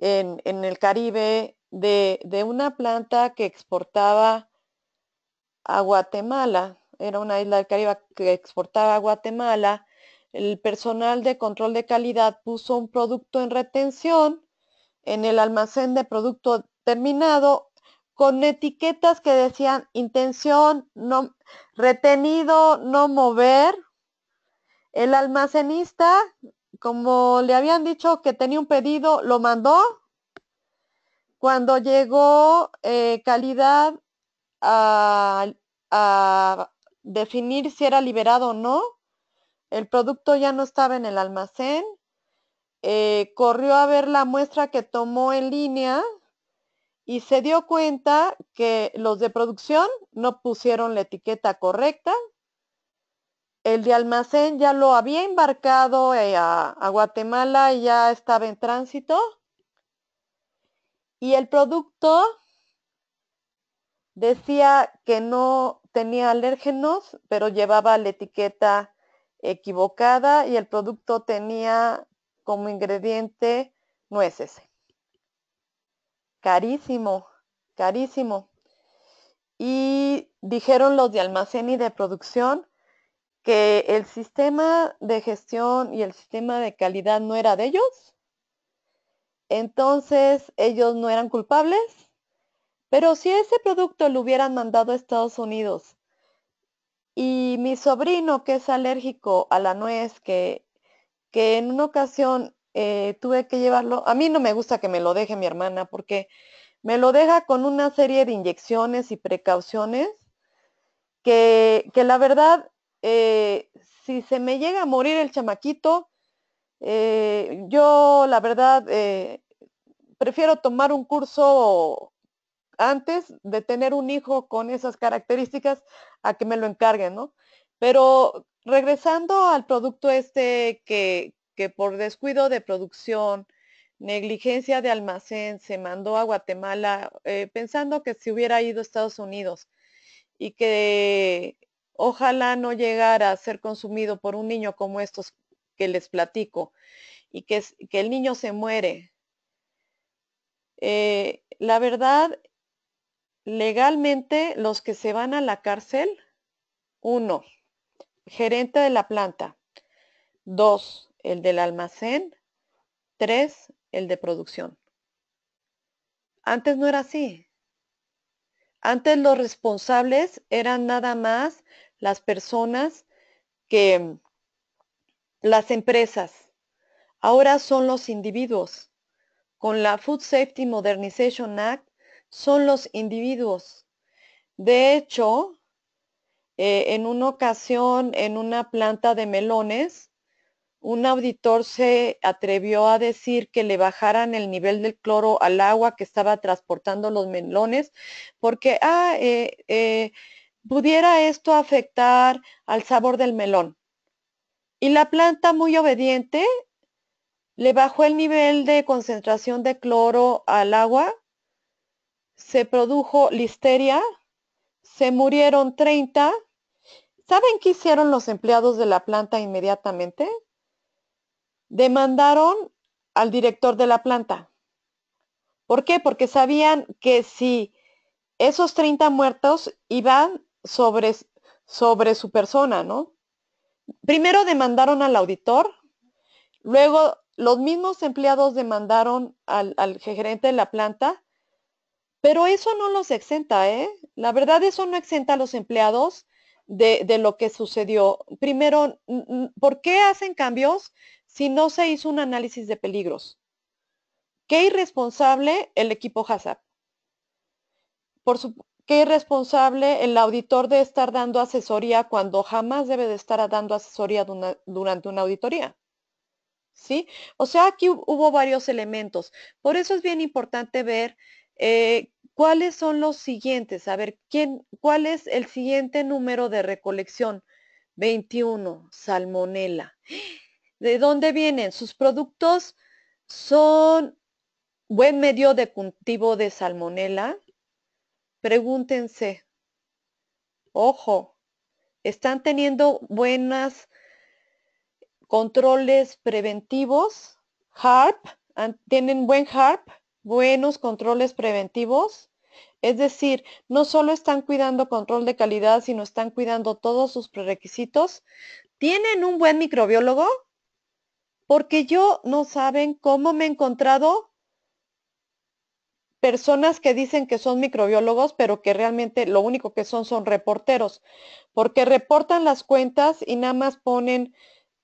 en, el Caribe de, de, una planta que exportaba a Guatemala, era una isla del Caribe que exportaba a Guatemala, el personal de control de calidad puso un producto en retención en el almacén de producto terminado con etiquetas que decían intención no retenido no mover el almacenista como le habían dicho que tenía un pedido, lo mandó. Cuando llegó eh, calidad a, definir si era liberado o no, el producto ya no estaba en el almacén. Eh, corrió a ver la muestra que tomó en línea y se dio cuenta que los de producción no pusieron la etiqueta correcta, el de almacén ya lo había embarcado eh, a, Guatemala y ya estaba en tránsito. Y el producto decía que no tenía alérgenos, pero llevaba la etiqueta equivocada y el producto tenía como ingrediente nueces. Carísimo, carísimo. Y dijeron los de almacén y de producción que el sistema de gestión y el sistema de calidad no era de ellos. Entonces ellos no eran culpables, pero si ese producto lo hubieran mandado a Estados Unidos y mi sobrino que es alérgico a la nuez, que, en una ocasión eh, tuve que llevarlo, a mí no me gusta que me lo deje mi hermana porque me lo deja con una serie de inyecciones y precauciones que, que la verdad eh, si se me llega a morir el chamaquito, eh, yo la verdad eh, prefiero tomar un curso antes de tener un hijo con esas características a que me lo encarguen, ¿no? Pero regresando al producto este que, por descuido de producción, negligencia de almacén, se mandó a Guatemala pensando que se hubiera ido a Estados Unidos y que Ojalá no llegara a ser consumido por un niño como estos que les platico y que, el niño se muere. Eh, la verdad, legalmente los que se van a la cárcel, uno, gerente de la planta, dos, el del almacén, tres, el de producción. Antes no era así. Antes los responsables eran nada más las personas que las empresas. Ahora son los individuos. Con la Food Safety Modernization Act son los individuos. De hecho, eh, en una ocasión, en una planta de melones, un auditor se atrevió a decir que le bajaran el nivel del cloro al agua que estaba transportando los melones, porque, ah, eh, eh, pudiera esto afectar al sabor del melón. Y la planta muy obediente le bajó el nivel de concentración de cloro al agua, se produjo listeria, se murieron 30. ¿Saben qué hicieron los empleados de la planta inmediatamente? Demandaron al director de la planta. ¿Por qué? Porque sabían que si esos 30 muertos iban sobre, sobre su persona, ¿no? Primero demandaron al auditor, luego los mismos empleados demandaron al, gerente de la planta, pero eso no los exenta, ¿eh? La verdad, eso no exenta a los empleados de, lo que sucedió. Primero, ¿por qué hacen cambios si no se hizo un análisis de peligros? Qué irresponsable el equipo HACCP. Por, su, Qué irresponsable el auditor de estar dando asesoría cuando jamás debe de estar dando asesoría durante una auditoría. ¿Sí? O sea, aquí hubo varios elementos. Por eso es bien importante ver eh, cuáles son los siguientes. A ver, ¿quién, ¿cuál es el siguiente número de recolección? 21, salmonela. ¿De dónde vienen? Sus productos son buen medio de cultivo de salmonela, Pregúntense, ojo, están teniendo buenos controles preventivos, HARP, tienen buen HARP, buenos controles preventivos. Es decir, no solo están cuidando control de calidad, sino están cuidando todos sus prerequisitos. ¿Tienen un buen microbiólogo? Porque yo no saben cómo me he encontrado personas que dicen que son microbiólogos, pero que realmente lo único que son son reporteros, porque reportan las cuentas y nada más ponen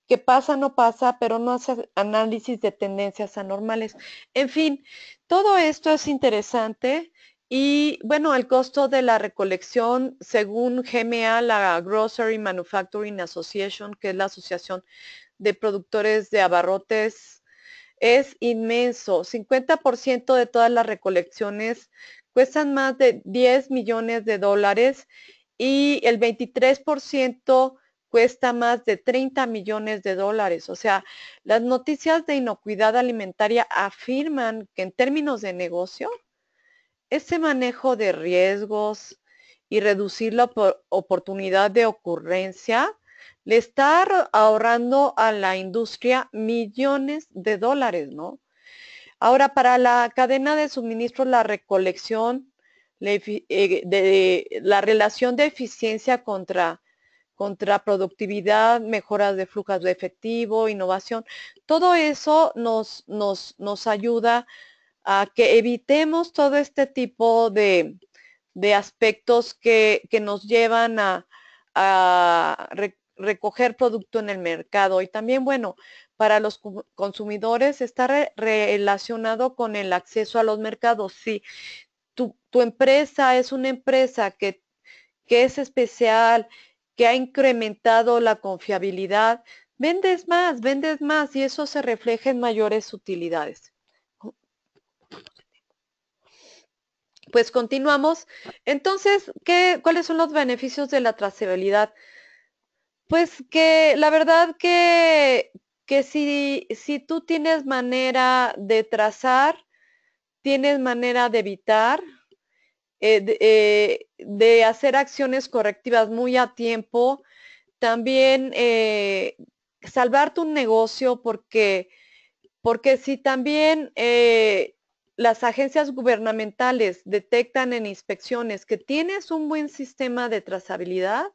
que pasa, no pasa, pero no hacen análisis de tendencias anormales. En fin, todo esto es interesante y bueno, al costo de la recolección, según GMA, la Grocery Manufacturing Association, que es la asociación de productores de abarrotes es inmenso. 50% de todas las recolecciones cuestan más de 10 millones de dólares y el 23% cuesta más de 30 millones de dólares. O sea, las noticias de inocuidad alimentaria afirman que en términos de negocio, ese manejo de riesgos y reducir la oportunidad de ocurrencia le estar ahorrando a la industria millones de dólares, ¿no? Ahora, para la cadena de suministro, la recolección, la, eh, relación de eficiencia contra, contra productividad, mejoras de flujos de efectivo, innovación, todo eso nos, nos, nos ayuda a que evitemos todo este tipo de, aspectos que, nos llevan a, recoger producto en el mercado. Y también, bueno, para los consumidores está relacionado con el acceso a los mercados. Si tu, tu empresa es una empresa que, es especial, que ha incrementado la confiabilidad, vendes más, vendes más y eso se refleja en mayores utilidades. Pues continuamos. Entonces, ¿qué, ¿cuáles son los beneficios de la trazabilidad? Pues que la verdad que, que si, tú tienes manera de trazar, tienes manera de evitar, eh, eh, de, hacer acciones correctivas muy a tiempo, también eh, salvar tu negocio porque si también las agencias gubernamentales detectan en inspecciones que tienes un buen sistema de trazabilidad,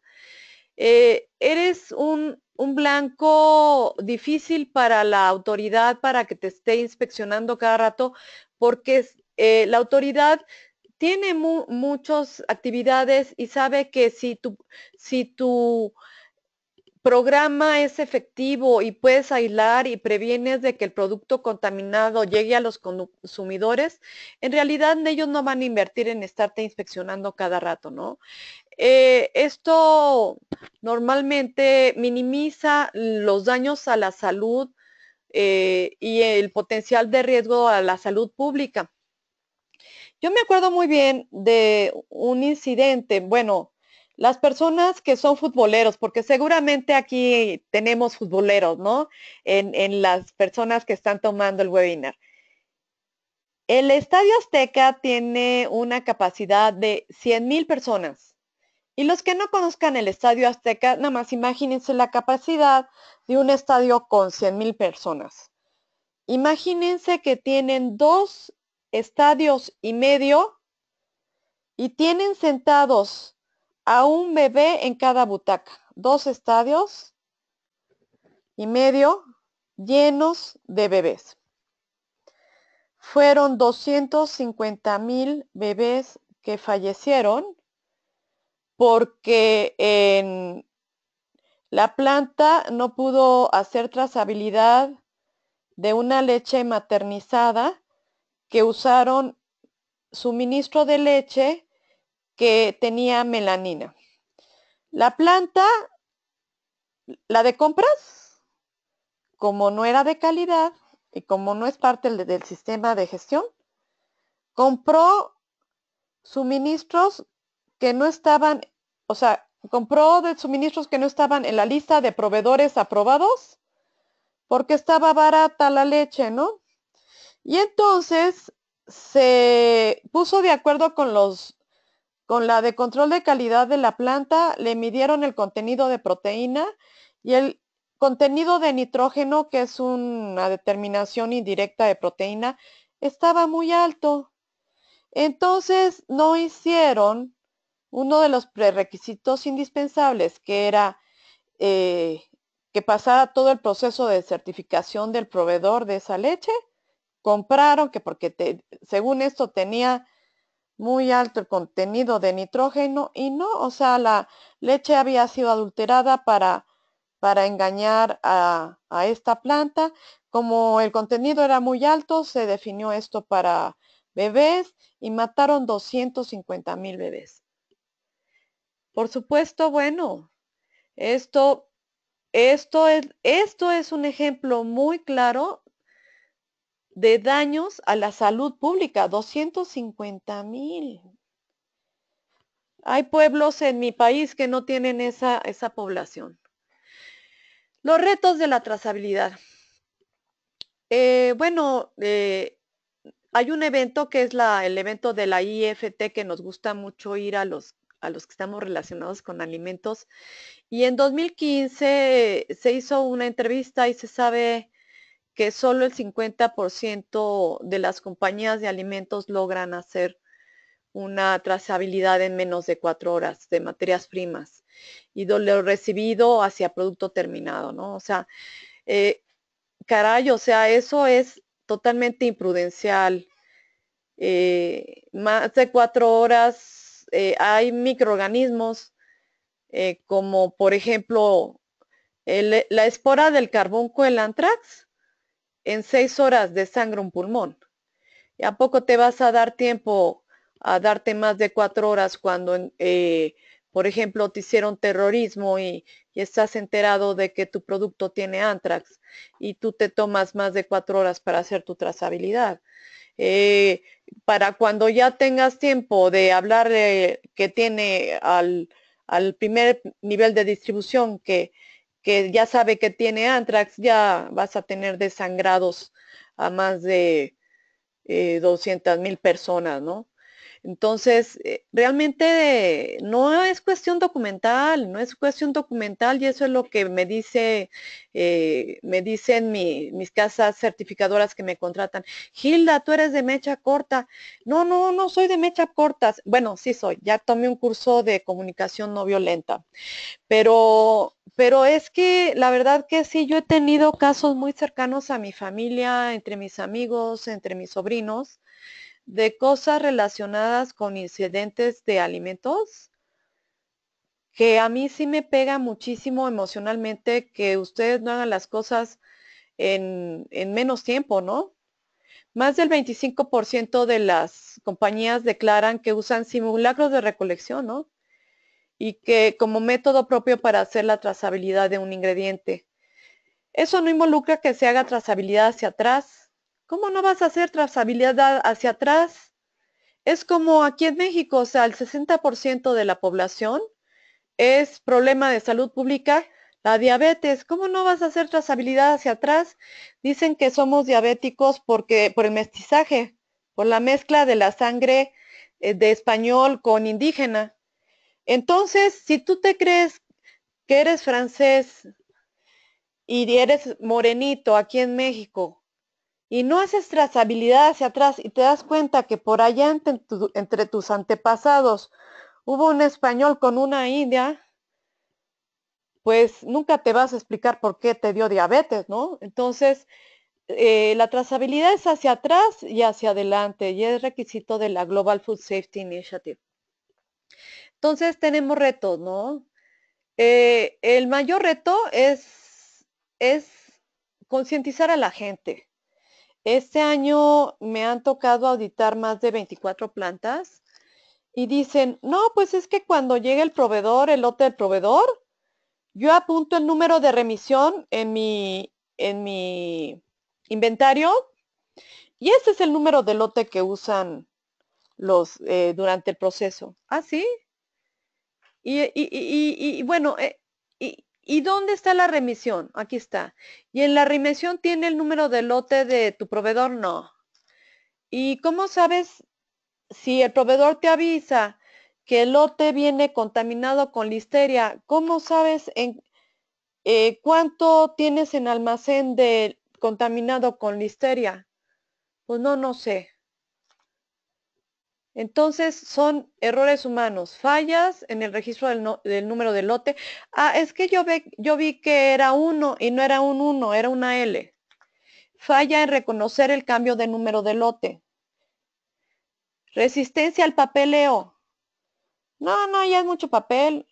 eh, eres un, blanco difícil para la autoridad, para que te esté inspeccionando cada rato, porque eh, la autoridad tiene muchas actividades y sabe que si tu, si tu programa es efectivo y puedes aislar y previenes de que el producto contaminado llegue a los consumidores, en realidad ellos no van a invertir en estarte inspeccionando cada rato, ¿no? Eh, esto normalmente minimiza los daños a la salud eh, y el potencial de riesgo a la salud pública. Yo me acuerdo muy bien de un incidente, bueno, las personas que son futboleros, porque seguramente aquí tenemos futboleros, ¿no? En, las personas que están tomando el webinar. El Estadio Azteca tiene una capacidad de 100,000 mil personas. Y los que no conozcan el Estadio Azteca, nada más imagínense la capacidad de un estadio con 100,000 mil personas. Imagínense que tienen dos estadios y medio y tienen sentados un bebé en cada butaca, dos estadios y medio llenos de bebés. Fueron 250 mil bebés que fallecieron porque en la planta no pudo hacer trazabilidad de una leche maternizada que usaron suministro de leche que tenía melanina. La planta, la de compras, como no era de calidad y como no es parte del, sistema de gestión, compró suministros que no estaban, o sea, compró de suministros que no estaban en la lista de proveedores aprobados porque estaba barata la leche, ¿no? Y entonces se puso de acuerdo con los con la de control de calidad de la planta le midieron el contenido de proteína y el contenido de nitrógeno, que es una determinación indirecta de proteína, estaba muy alto. Entonces no hicieron uno de los prerequisitos indispensables, que era eh, que pasara todo el proceso de certificación del proveedor de esa leche. Compraron, que porque según esto tenía muy alto el contenido de nitrógeno y no, o sea, la leche había sido adulterada para, para engañar a, a esta planta. Como el contenido era muy alto, se definió esto para bebés y mataron 250 mil bebés. Por supuesto, bueno, esto, esto, es, esto es un ejemplo muy claro de daños a la salud pública, 250 mil. Hay pueblos en mi país que no tienen esa, esa población. Los retos de la trazabilidad. Eh, bueno, eh, hay un evento que es la, el evento de la IFT que nos gusta mucho ir a los, a los que estamos relacionados con alimentos. Y en 2015 eh, se hizo una entrevista y se sabe que solo el 50% de las compañías de alimentos logran hacer una trazabilidad en menos de cuatro horas de materias primas y de lo recibido hacia producto terminado, ¿no? O sea, eh, caray, o sea, eso es totalmente imprudencial. Eh, más de cuatro horas eh, hay microorganismos eh, como por ejemplo la espora del carbón el antrax, en seis horas de sangre un pulmón. ¿Y a poco te vas a dar tiempo a darte más de cuatro horas cuando, eh, por ejemplo, te hicieron terrorismo y, estás enterado de que tu producto tiene antrax y tú te tomas más de cuatro horas para hacer tu trazabilidad? Eh, para cuando ya tengas tiempo de hablarle eh, que tiene al, al primer nivel de distribución que que ya sabe que tiene antrax, ya vas a tener desangrados a más de 200 eh, mil personas, ¿no? Entonces, eh, realmente no es cuestión documental, no es cuestión documental y eso es lo que me dice, eh, me dicen mis casas certificadoras que me contratan. Gilda, tú eres de mecha corta. No, no, no soy de mecha corta. Bueno, sí soy, ya tomé un curso de comunicación no violenta, pero pero es que la verdad que sí, yo he tenido casos muy cercanos a mi familia, entre mis amigos, entre mis sobrinos, de cosas relacionadas con incidentes de alimentos que a mí sí me pega muchísimo emocionalmente que ustedes no hagan las cosas en, menos tiempo, ¿no? Más del 25% de las compañías declaran que usan simulacros de recolección, ¿no? Y que como método propio para hacer la trazabilidad de un ingrediente. Eso no involucra que se haga trazabilidad hacia atrás, ¿Cómo no vas a hacer trazabilidad hacia atrás? Es como aquí en México, o sea, el 60% de la población es problema de salud pública, la diabetes. ¿Cómo no vas a hacer trazabilidad hacia atrás? Dicen que somos diabéticos porque por el mestizaje, por la mezcla de la sangre eh, de español con indígena. Entonces, si tú te crees que eres francés y eres morenito aquí en México y no haces trazabilidad hacia atrás y te das cuenta que por allá entre, tus antepasados hubo un español con una india, pues nunca te vas a explicar por qué te dio diabetes, ¿no? Entonces, eh, la trazabilidad es hacia atrás y hacia adelante y es requisito de la Global Food Safety Initiative. Entonces tenemos retos, ¿no? Eh, el mayor reto es, es concientizar a la gente. Este año me han tocado auditar más de 24 plantas y dicen, no, pues es que cuando llega el proveedor, el lote del proveedor, yo apunto el número de remisión en mi, en mi inventario y ese es el número de lote que usan los eh, durante el proceso. Ah, sí. Y, bueno, eh, y, ¿Y dónde está la remisión? Aquí está. ¿Y en la remisión tiene el número de lote de tu proveedor? No. ¿Y cómo sabes si el proveedor te avisa que el lote viene contaminado con listeria? ¿Cómo sabes en eh, cuánto tienes en almacén de contaminado con listeria? Pues no, no sé. Entonces son errores humanos, fallas en el registro del, número de lote. Ah, es que yo, ve, yo vi que era uno y no era un 1, era una L. Falla en reconocer el cambio de número de lote. Resistencia al papeleo. No, no, ya es mucho papel.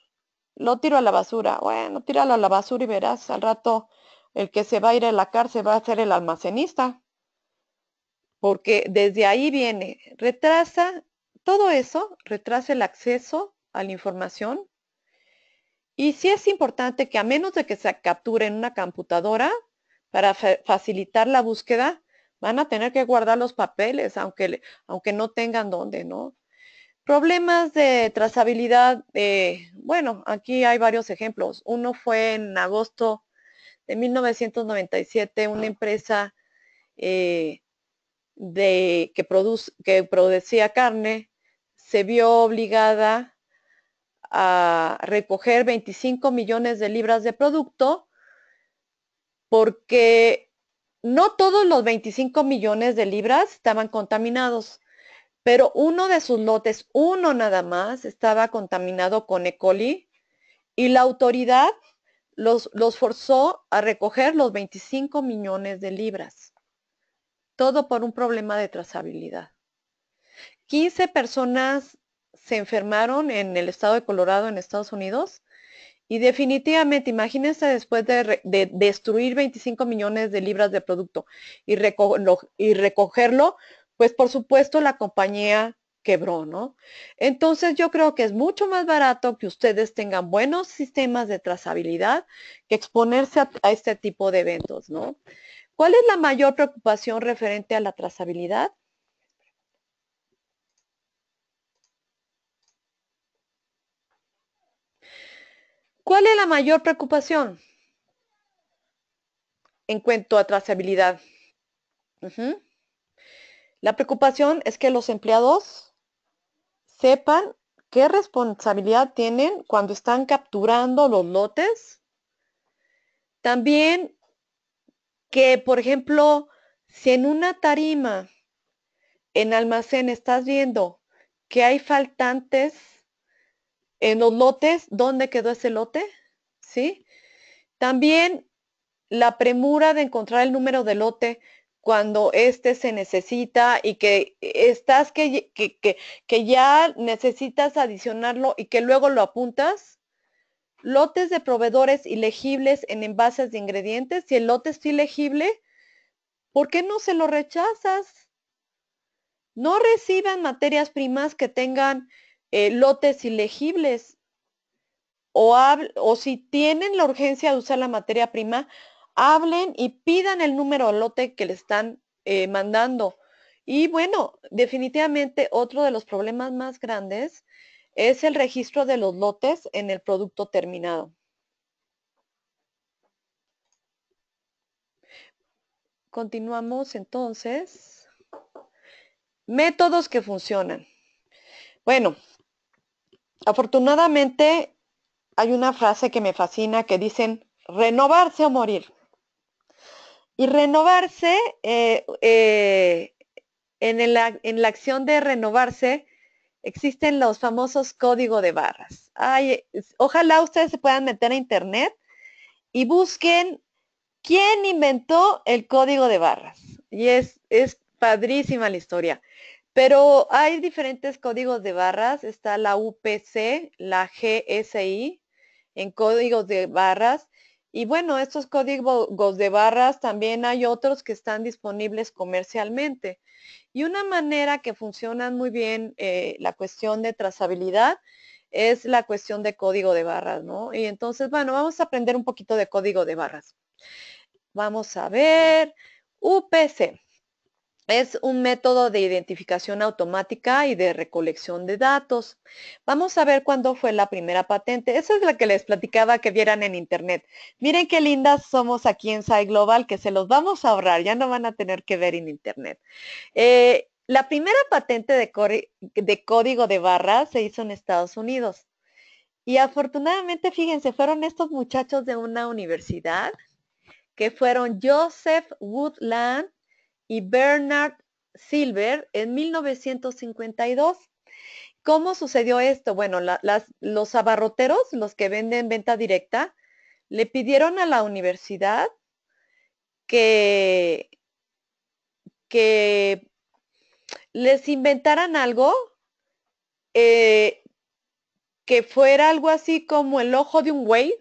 Lo tiro a la basura. Bueno, tíralo a la basura y verás al rato el que se va a ir a la cárcel va a ser el almacenista porque desde ahí viene, retrasa todo eso retrasa el acceso a la información. Y sí es importante que a menos de que se capture en una computadora, para facilitar la búsqueda, van a tener que guardar los papeles, aunque, aunque no tengan dónde, ¿no? Problemas de trazabilidad, eh, bueno, aquí hay varios ejemplos. Uno fue en agosto de 1997, una empresa eh, que producía carne se vio obligada a recoger 25 millones de libras de producto porque no todos los 25 millones de libras estaban contaminados, pero uno de sus lotes, uno nada más, estaba contaminado con E. coli y la autoridad los, los forzó a recoger los 25 millones de libras. Todo por un problema de trazabilidad. 15 personas se enfermaron en el estado de Colorado, en Estados Unidos. Y definitivamente, imagínense después de, destruir 25 millones de libras de producto y, recogerlo, pues por supuesto la compañía quebró, ¿no? Entonces yo creo que es mucho más barato que ustedes tengan buenos sistemas de trazabilidad que exponerse a, este tipo de eventos, ¿no? ¿Cuál es la mayor preocupación referente a la trazabilidad? ¿Cuál es la mayor preocupación? En cuanto a trazabilidad. La preocupación es que los empleados sepan qué responsabilidad tienen cuando están capturando los lotes. También que, por ejemplo, si en una tarima, en almacén, estás viendo que hay faltantes en los lotes, dónde quedó ese lote, ¿sí? También la premura de encontrar el número de lote cuando éste se necesita y que estás que, que, ya necesitas adicionarlo y que luego lo apuntas. Lotes de proveedores ilegibles en envases de ingredientes. Si el lote es ilegible, ¿por qué no se lo rechazas? No reciban materias primas que tengan eh, lotes ilegibles o, o si tienen la urgencia de usar la materia prima, hablen y pidan el número de lote que le están eh, mandando. Y bueno, definitivamente otro de los problemas más grandes es el registro de los lotes en el producto terminado. Continuamos entonces. Métodos que funcionan. Bueno, Afortunadamente, hay una frase que me fascina que dicen, renovarse o morir. Y renovarse, eh, eh, en, la, en, la, acción de renovarse, existen los famosos códigos de barras. ojalá ustedes se puedan meter a internet y busquen quién inventó el código de barras. Y es, es padrísima la historia. Pero hay diferentes códigos de barras. Está la UPC, la GSI, en códigos de barras. Y bueno, estos códigos de barras también hay otros que están disponibles comercialmente. Y una manera que funcionan muy bien eh, la cuestión de trazabilidad es la cuestión de código de barras, ¿no? Y entonces, bueno, vamos a aprender un poquito de código de barras. Vamos a ver, UPC. Es un método de identificación automática y de recolección de datos. Vamos a ver cuándo fue la primera patente. Esa es la que les platicaba que vieran en internet. Miren qué lindas somos aquí en Global, que se los vamos a ahorrar. Ya no van a tener que ver en internet. Eh, la primera patente de, de código de barra se hizo en Estados Unidos. Y afortunadamente, fíjense, fueron estos muchachos de una universidad que fueron Joseph Woodland y Bernard Silver en 1952. ¿Cómo sucedió esto? Bueno, los abarroteros, los que venden venta directa, le pidieron a la universidad que, que les inventaran algo eh, que fuera algo así como el ojo de un güey,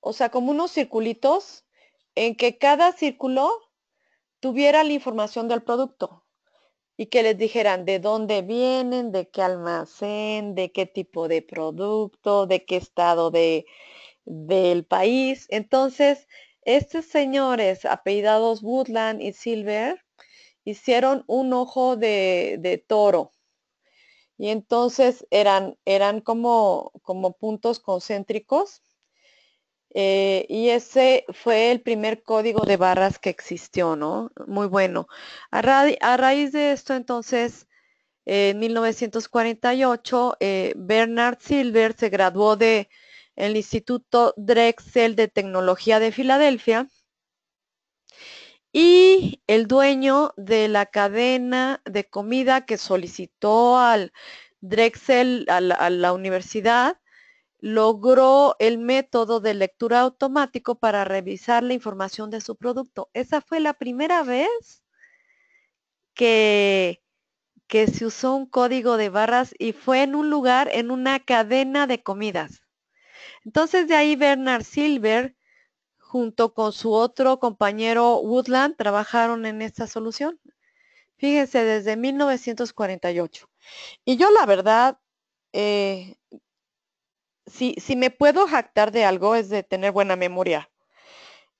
o sea, como unos circulitos en que cada círculo tuviera la información del producto y que les dijeran de dónde vienen, de qué almacén, de qué tipo de producto, de qué estado del país. Entonces, estos señores apellidados Woodland y Silver hicieron un ojo de, de toro. Y entonces eran, eran como, como puntos concéntricos eh, y ese fue el primer código de barras que existió, ¿no? Muy bueno. A, raíz de esto, entonces, en 1948, eh, Bernard Silver se graduó de el Instituto Drexel de Tecnología de Filadelfia y el dueño de la cadena de comida que solicitó al Drexel, a la universidad, logró el método de lectura automático para revisar la información de su producto. Esa fue la primera vez que, que se usó un código de barras y fue en un lugar, en una cadena de comidas. Entonces de ahí Bernard Silver, junto con su otro compañero Woodland, trabajaron en esta solución. Fíjense, desde 1948. Y yo la verdad, eh, si, me puedo jactar de algo es de tener buena memoria.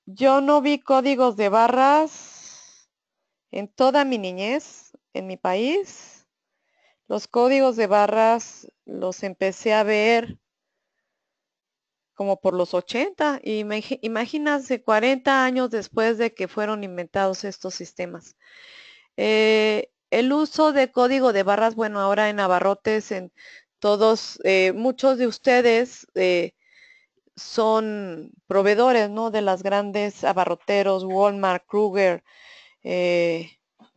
Yo no vi códigos de barras en toda mi niñez en mi país. Los códigos de barras los empecé a ver como por los 80 y imagínense 40 años después de que fueron inventados estos sistemas. Eh, el uso de código de barras, bueno, ahora en abarrotes, en todos, eh, muchos de ustedes eh, son proveedores, ¿no? De las grandes abarroteros, Walmart, Kruger, eh,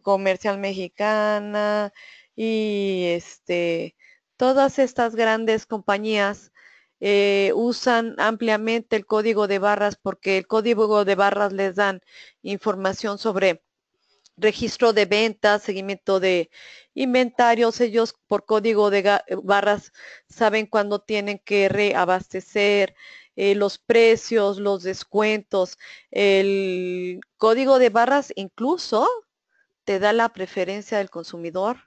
Comercial Mexicana y este, todas estas grandes compañías usan ampliamente el código de barras porque el código de barras les dan información sobre registro de ventas, seguimiento de inventarios. Ellos por código de eh, barras saben cuándo tienen que reabastecer, eh, los precios, los descuentos. El código de barras incluso te da la preferencia del consumidor.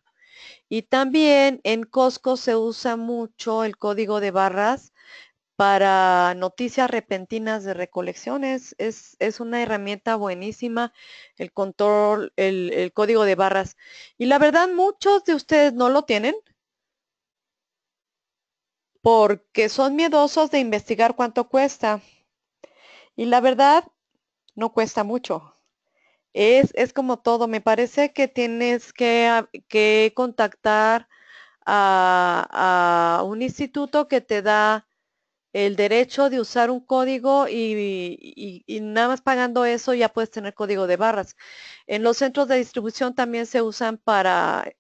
Y también en Costco se usa mucho el código de barras para noticias repentinas de recolecciones. Es, una herramienta buenísima, el control, el, código de barras. Y la verdad, muchos de ustedes no lo tienen porque son miedosos de investigar cuánto cuesta. Y la verdad, no cuesta mucho. Es, como todo. Me parece que tienes ah, que, contactar a, a un instituto que te da el derecho de usar un código y, nada más pagando eso ya puedes tener código de barras. En los centros de distribución también se usan para,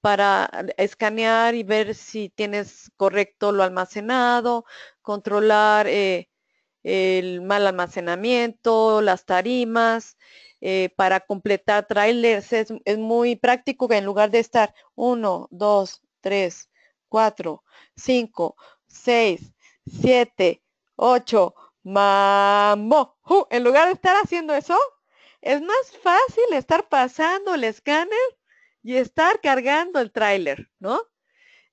para escanear y ver si tienes correcto lo almacenado, controlar eh, el mal almacenamiento, las tarimas, eh, para completar trailers. Es, es muy práctico que en lugar de estar 1, 2, 3, 4, 5, 6, 7, 8. mambo. en lugar de estar haciendo eso, es más fácil estar pasando el escáner y estar cargando el tráiler, ¿no?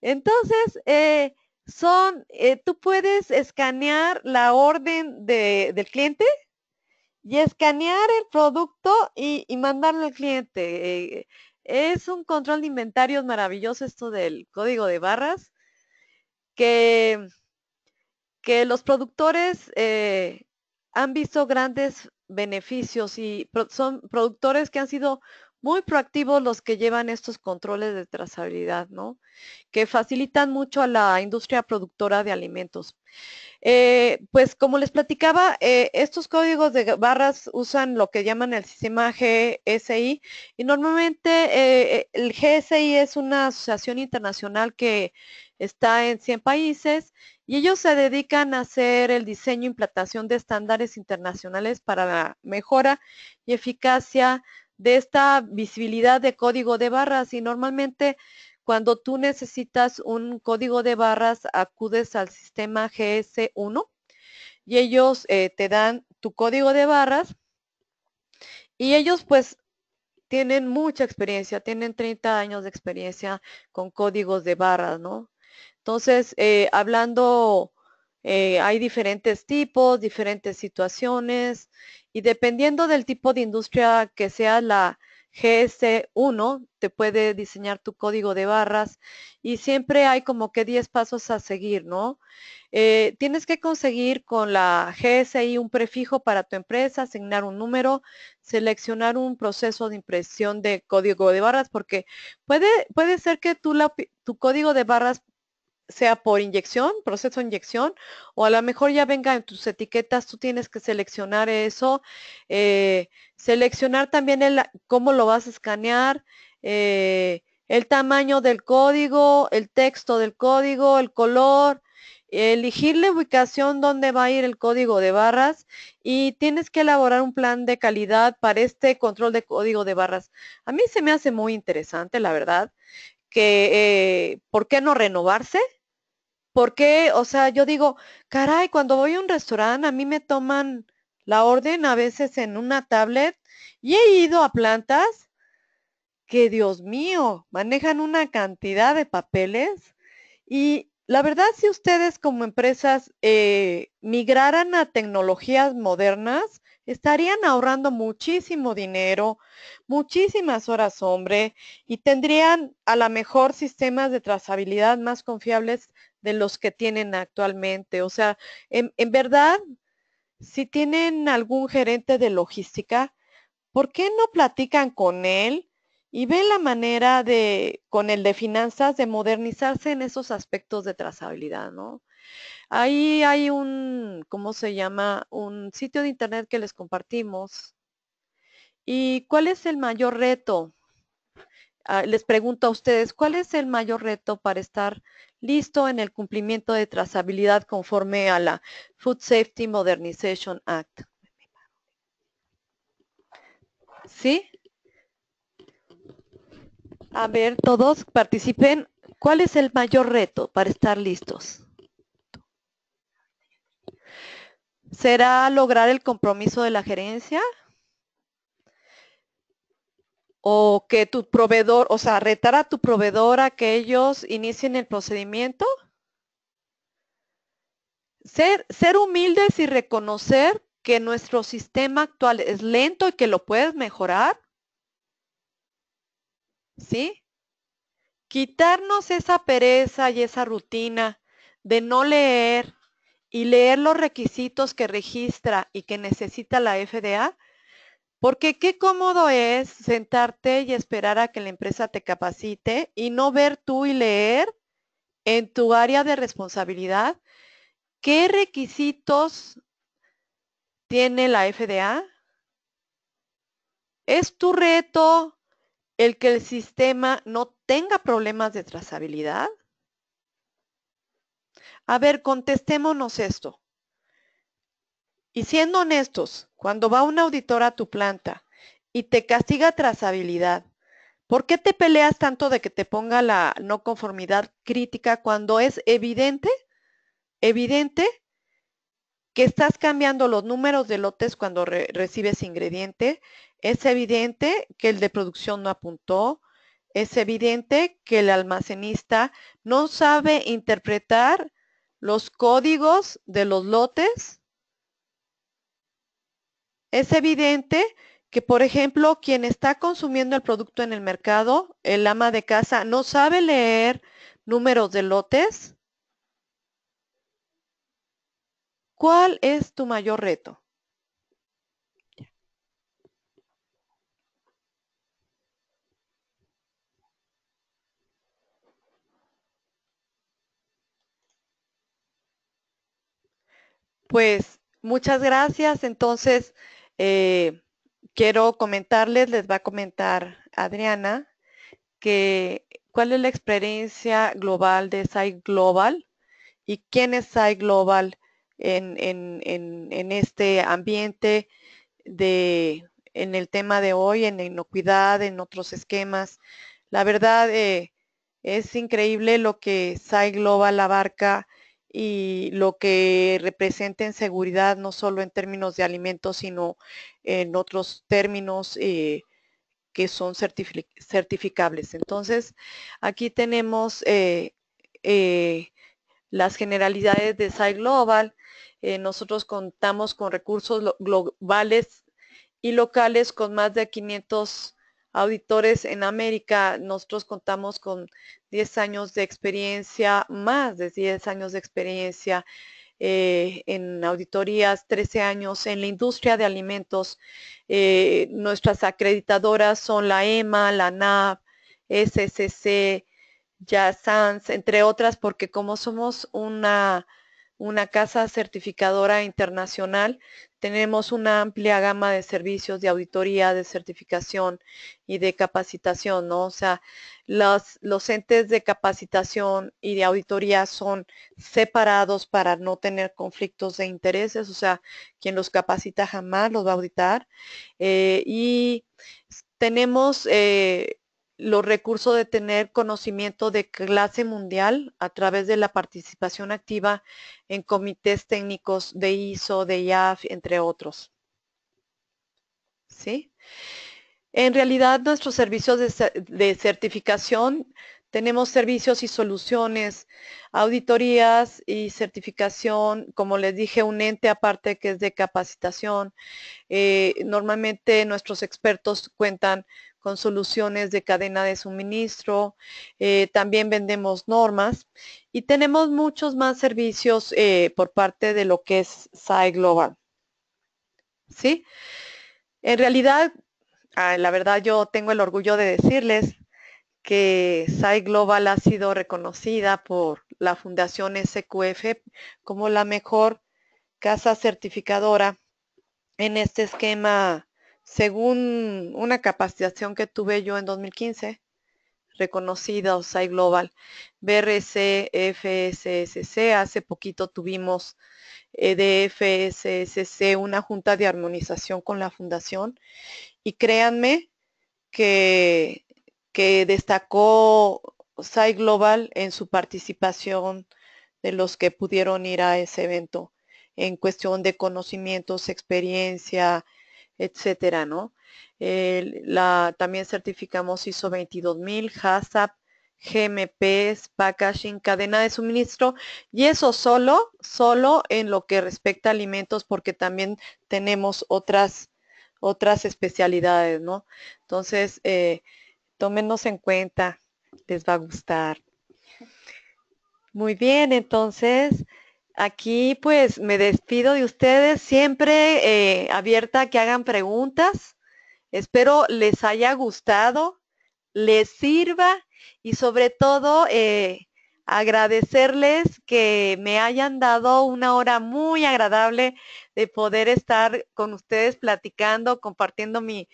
Entonces, eh, son, eh, tú puedes escanear la orden del cliente y escanear el producto y, mandarlo al cliente. Eh, es un control de inventarios maravilloso esto del código de barras que que los productores eh, han visto grandes beneficios y son productores que han sido muy proactivos los que llevan estos controles de trazabilidad, ¿no? Que facilitan mucho a la industria productora de alimentos. Eh, pues como les platicaba, eh, estos códigos de barras usan lo que llaman el sistema GSI y normalmente el GSI es una asociación internacional que está en 100 países y ellos se dedican a hacer el diseño e implantación de estándares internacionales para la mejora y eficacia de esta visibilidad de código de barras. Y normalmente cuando tú necesitas un código de barras, acudes al sistema GS1 y ellos eh, te dan tu código de barras. Y ellos pues tienen mucha experiencia, tienen 30 años de experiencia con códigos de barras, ¿no? Entonces, eh, hablando, eh, hay diferentes tipos, diferentes situaciones y dependiendo del tipo de industria que sea la GS1, te puede diseñar tu código de barras y siempre hay como que 10 pasos a seguir, ¿no? Eh, tienes que conseguir con la GSI un prefijo para tu empresa, asignar un número, seleccionar un proceso de impresión de código de barras, porque puede, puede ser que tú tu código de barras sea por inyección, proceso de inyección, o a lo mejor ya venga en tus etiquetas, tú tienes que seleccionar eso, eh, seleccionar también cómo lo vas a escanear, eh, el tamaño del código, el texto del código, el color, elegir la ubicación donde va a ir el código de barras y tienes que elaborar un plan de calidad para este control de código de barras. A mí se me hace muy interesante, la verdad, que eh, ¿por qué no renovarse? porque, o sea, yo digo, caray, cuando voy a un restaurante a mí me toman la orden a veces en una tablet y he ido a plantas que, Dios mío, manejan una cantidad de papeles y la verdad si ustedes como empresas eh, migraran a tecnologías modernas, estarían ahorrando muchísimo dinero, muchísimas horas hombre, y tendrían a lo mejor sistemas de trazabilidad más confiables de los que tienen actualmente. O sea, en, verdad, si tienen algún gerente de logística, ¿por qué no platican con él y ven la manera de, con el de finanzas, de modernizarse en esos aspectos de trazabilidad, ¿no? Ahí hay un, ¿cómo se llama? Un sitio de internet que les compartimos. ¿Y cuál es el mayor reto? Ah, les pregunto a ustedes, ¿cuál es el mayor reto para estar listo en el cumplimiento de trazabilidad conforme a la Food Safety Modernization Act. ¿Sí? A ver, todos participen. ¿Cuál es el mayor reto para estar listos? ¿Será lograr el compromiso de la gerencia? o que tu proveedor, o sea, retar a tu proveedora que ellos inicien el procedimiento. Ser, ser humildes y reconocer que nuestro sistema actual es lento y que lo puedes mejorar. ¿Sí? Quitarnos esa pereza y esa rutina de no leer y leer los requisitos que registra y que necesita la FDA porque qué cómodo es sentarte y esperar a que la empresa te capacite y no ver tú y leer en tu área de responsabilidad qué requisitos tiene la FDA. Es tu reto el que el sistema no tenga problemas de trazabilidad. A ver, contestémonos esto. Y siendo honestos, cuando va un auditor a tu planta y te castiga trazabilidad, ¿por qué te peleas tanto de que te ponga la no conformidad crítica cuando es evidente, evidente que estás cambiando los números de lotes cuando recibes ingrediente? Es evidente que el de producción no apuntó, es evidente que el almacenista no sabe interpretar los códigos de los lotes es evidente que, por ejemplo, quien está consumiendo el producto en el mercado, el ama de casa, no sabe leer números de lotes. ¿Cuál es tu mayor reto? Pues muchas gracias. Entonces, eh, quiero comentarles, les va a comentar Adriana, que cuál es la experiencia global de SAI Global y quién es SAI Global en, este ambiente de en el tema de hoy, en la inocuidad, en otros esquemas. La verdad eh, es increíble lo que SAI Global abarca y lo que representa en seguridad, no solo en términos de alimentos, sino en otros términos eh, que son certificables. Entonces, aquí tenemos eh, eh, las generalidades de site Global. nosotros contamos con recursos globales y locales con más de 500 auditores en América, nosotros contamos con 10 años de experiencia, más de 10 años de experiencia eh, en auditorías, 13 años en la industria de alimentos. Eh, nuestras acreditadoras son la EMA, la NAV, SCC, JASANS, entre otras, porque como somos una, una casa certificadora internacional, tenemos una amplia gama de servicios de auditoría, de certificación y de capacitación, ¿no? O sea, los, los entes de capacitación y de auditoría son separados para no tener conflictos de intereses, o sea, quien los capacita jamás los va a auditar. Eh, y tenemos eh, los recursos de tener conocimiento de clase mundial a través de la participación activa en comités técnicos de ISO, de IAF, entre otros. ¿Sí? En realidad, nuestros servicios de, certificación, tenemos servicios y soluciones, auditorías y certificación, como les dije, un ente aparte que es de capacitación. Eh, normalmente nuestros expertos cuentan con soluciones de cadena de suministro, eh, también vendemos normas y tenemos muchos más servicios eh, por parte de lo que es SAI Global. ¿Sí? En realidad, ah, la verdad yo tengo el orgullo de decirles que SAI Global ha sido reconocida por la Fundación SQF como la mejor casa certificadora en este esquema según una capacitación que tuve yo en 2015, reconocida SAI Global, BRC, FSSC, hace poquito tuvimos eh, una junta de armonización con la fundación y créanme que, que destacó OSAI Global en su participación de los que pudieron ir a ese evento en cuestión de conocimientos, experiencia, etcétera, ¿no? la, también certificamos ISO 22000, HACCP, GMPs, packaging, cadena de suministro y eso solo, solo en lo que respecta a alimentos porque también tenemos otras, otras especialidades, ¿no? Entonces, eh, tómenos en cuenta, les va a gustar. Muy bien, entonces, Aquí pues me despido de ustedes, siempre eh, abierta a que hagan preguntas. Espero les haya gustado, les sirva y sobre todo eh, agradecerles que me hayan dado una hora muy agradable de poder estar con ustedes platicando, compartiendo mi,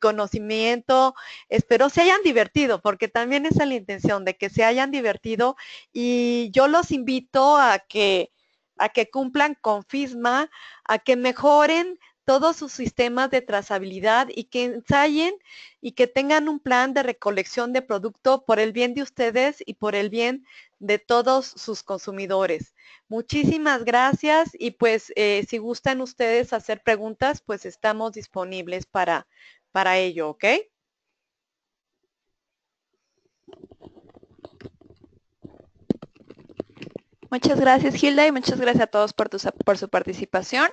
conocimiento. Espero se hayan divertido, porque también es la intención, de que se hayan divertido. Y yo los invito a que a que cumplan con FISMA, a que mejoren todos sus sistemas de trazabilidad y que ensayen y que tengan un plan de recolección de producto por el bien de ustedes y por el bien de todos sus consumidores. Muchísimas gracias y pues eh, si gustan ustedes hacer preguntas, pues estamos disponibles para, para ello, ¿ok? Muchas gracias Hilda y muchas gracias a todos por, su participación.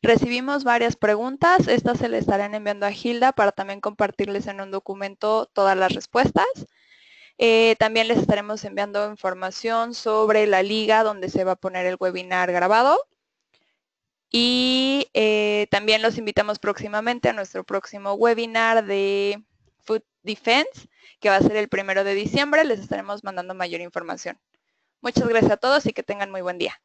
Recibimos varias preguntas, estas se le estarán enviando a Hilda para también compartirles en un documento todas las respuestas. Eh, también les estaremos enviando información sobre la liga donde se va a poner el webinar grabado. Y eh, también los invitamos próximamente a nuestro próximo webinar de Food Defense, que va a ser el primero de diciembre. Les estaremos mandando mayor información. Muchas gracias a todos y que tengan muy buen día.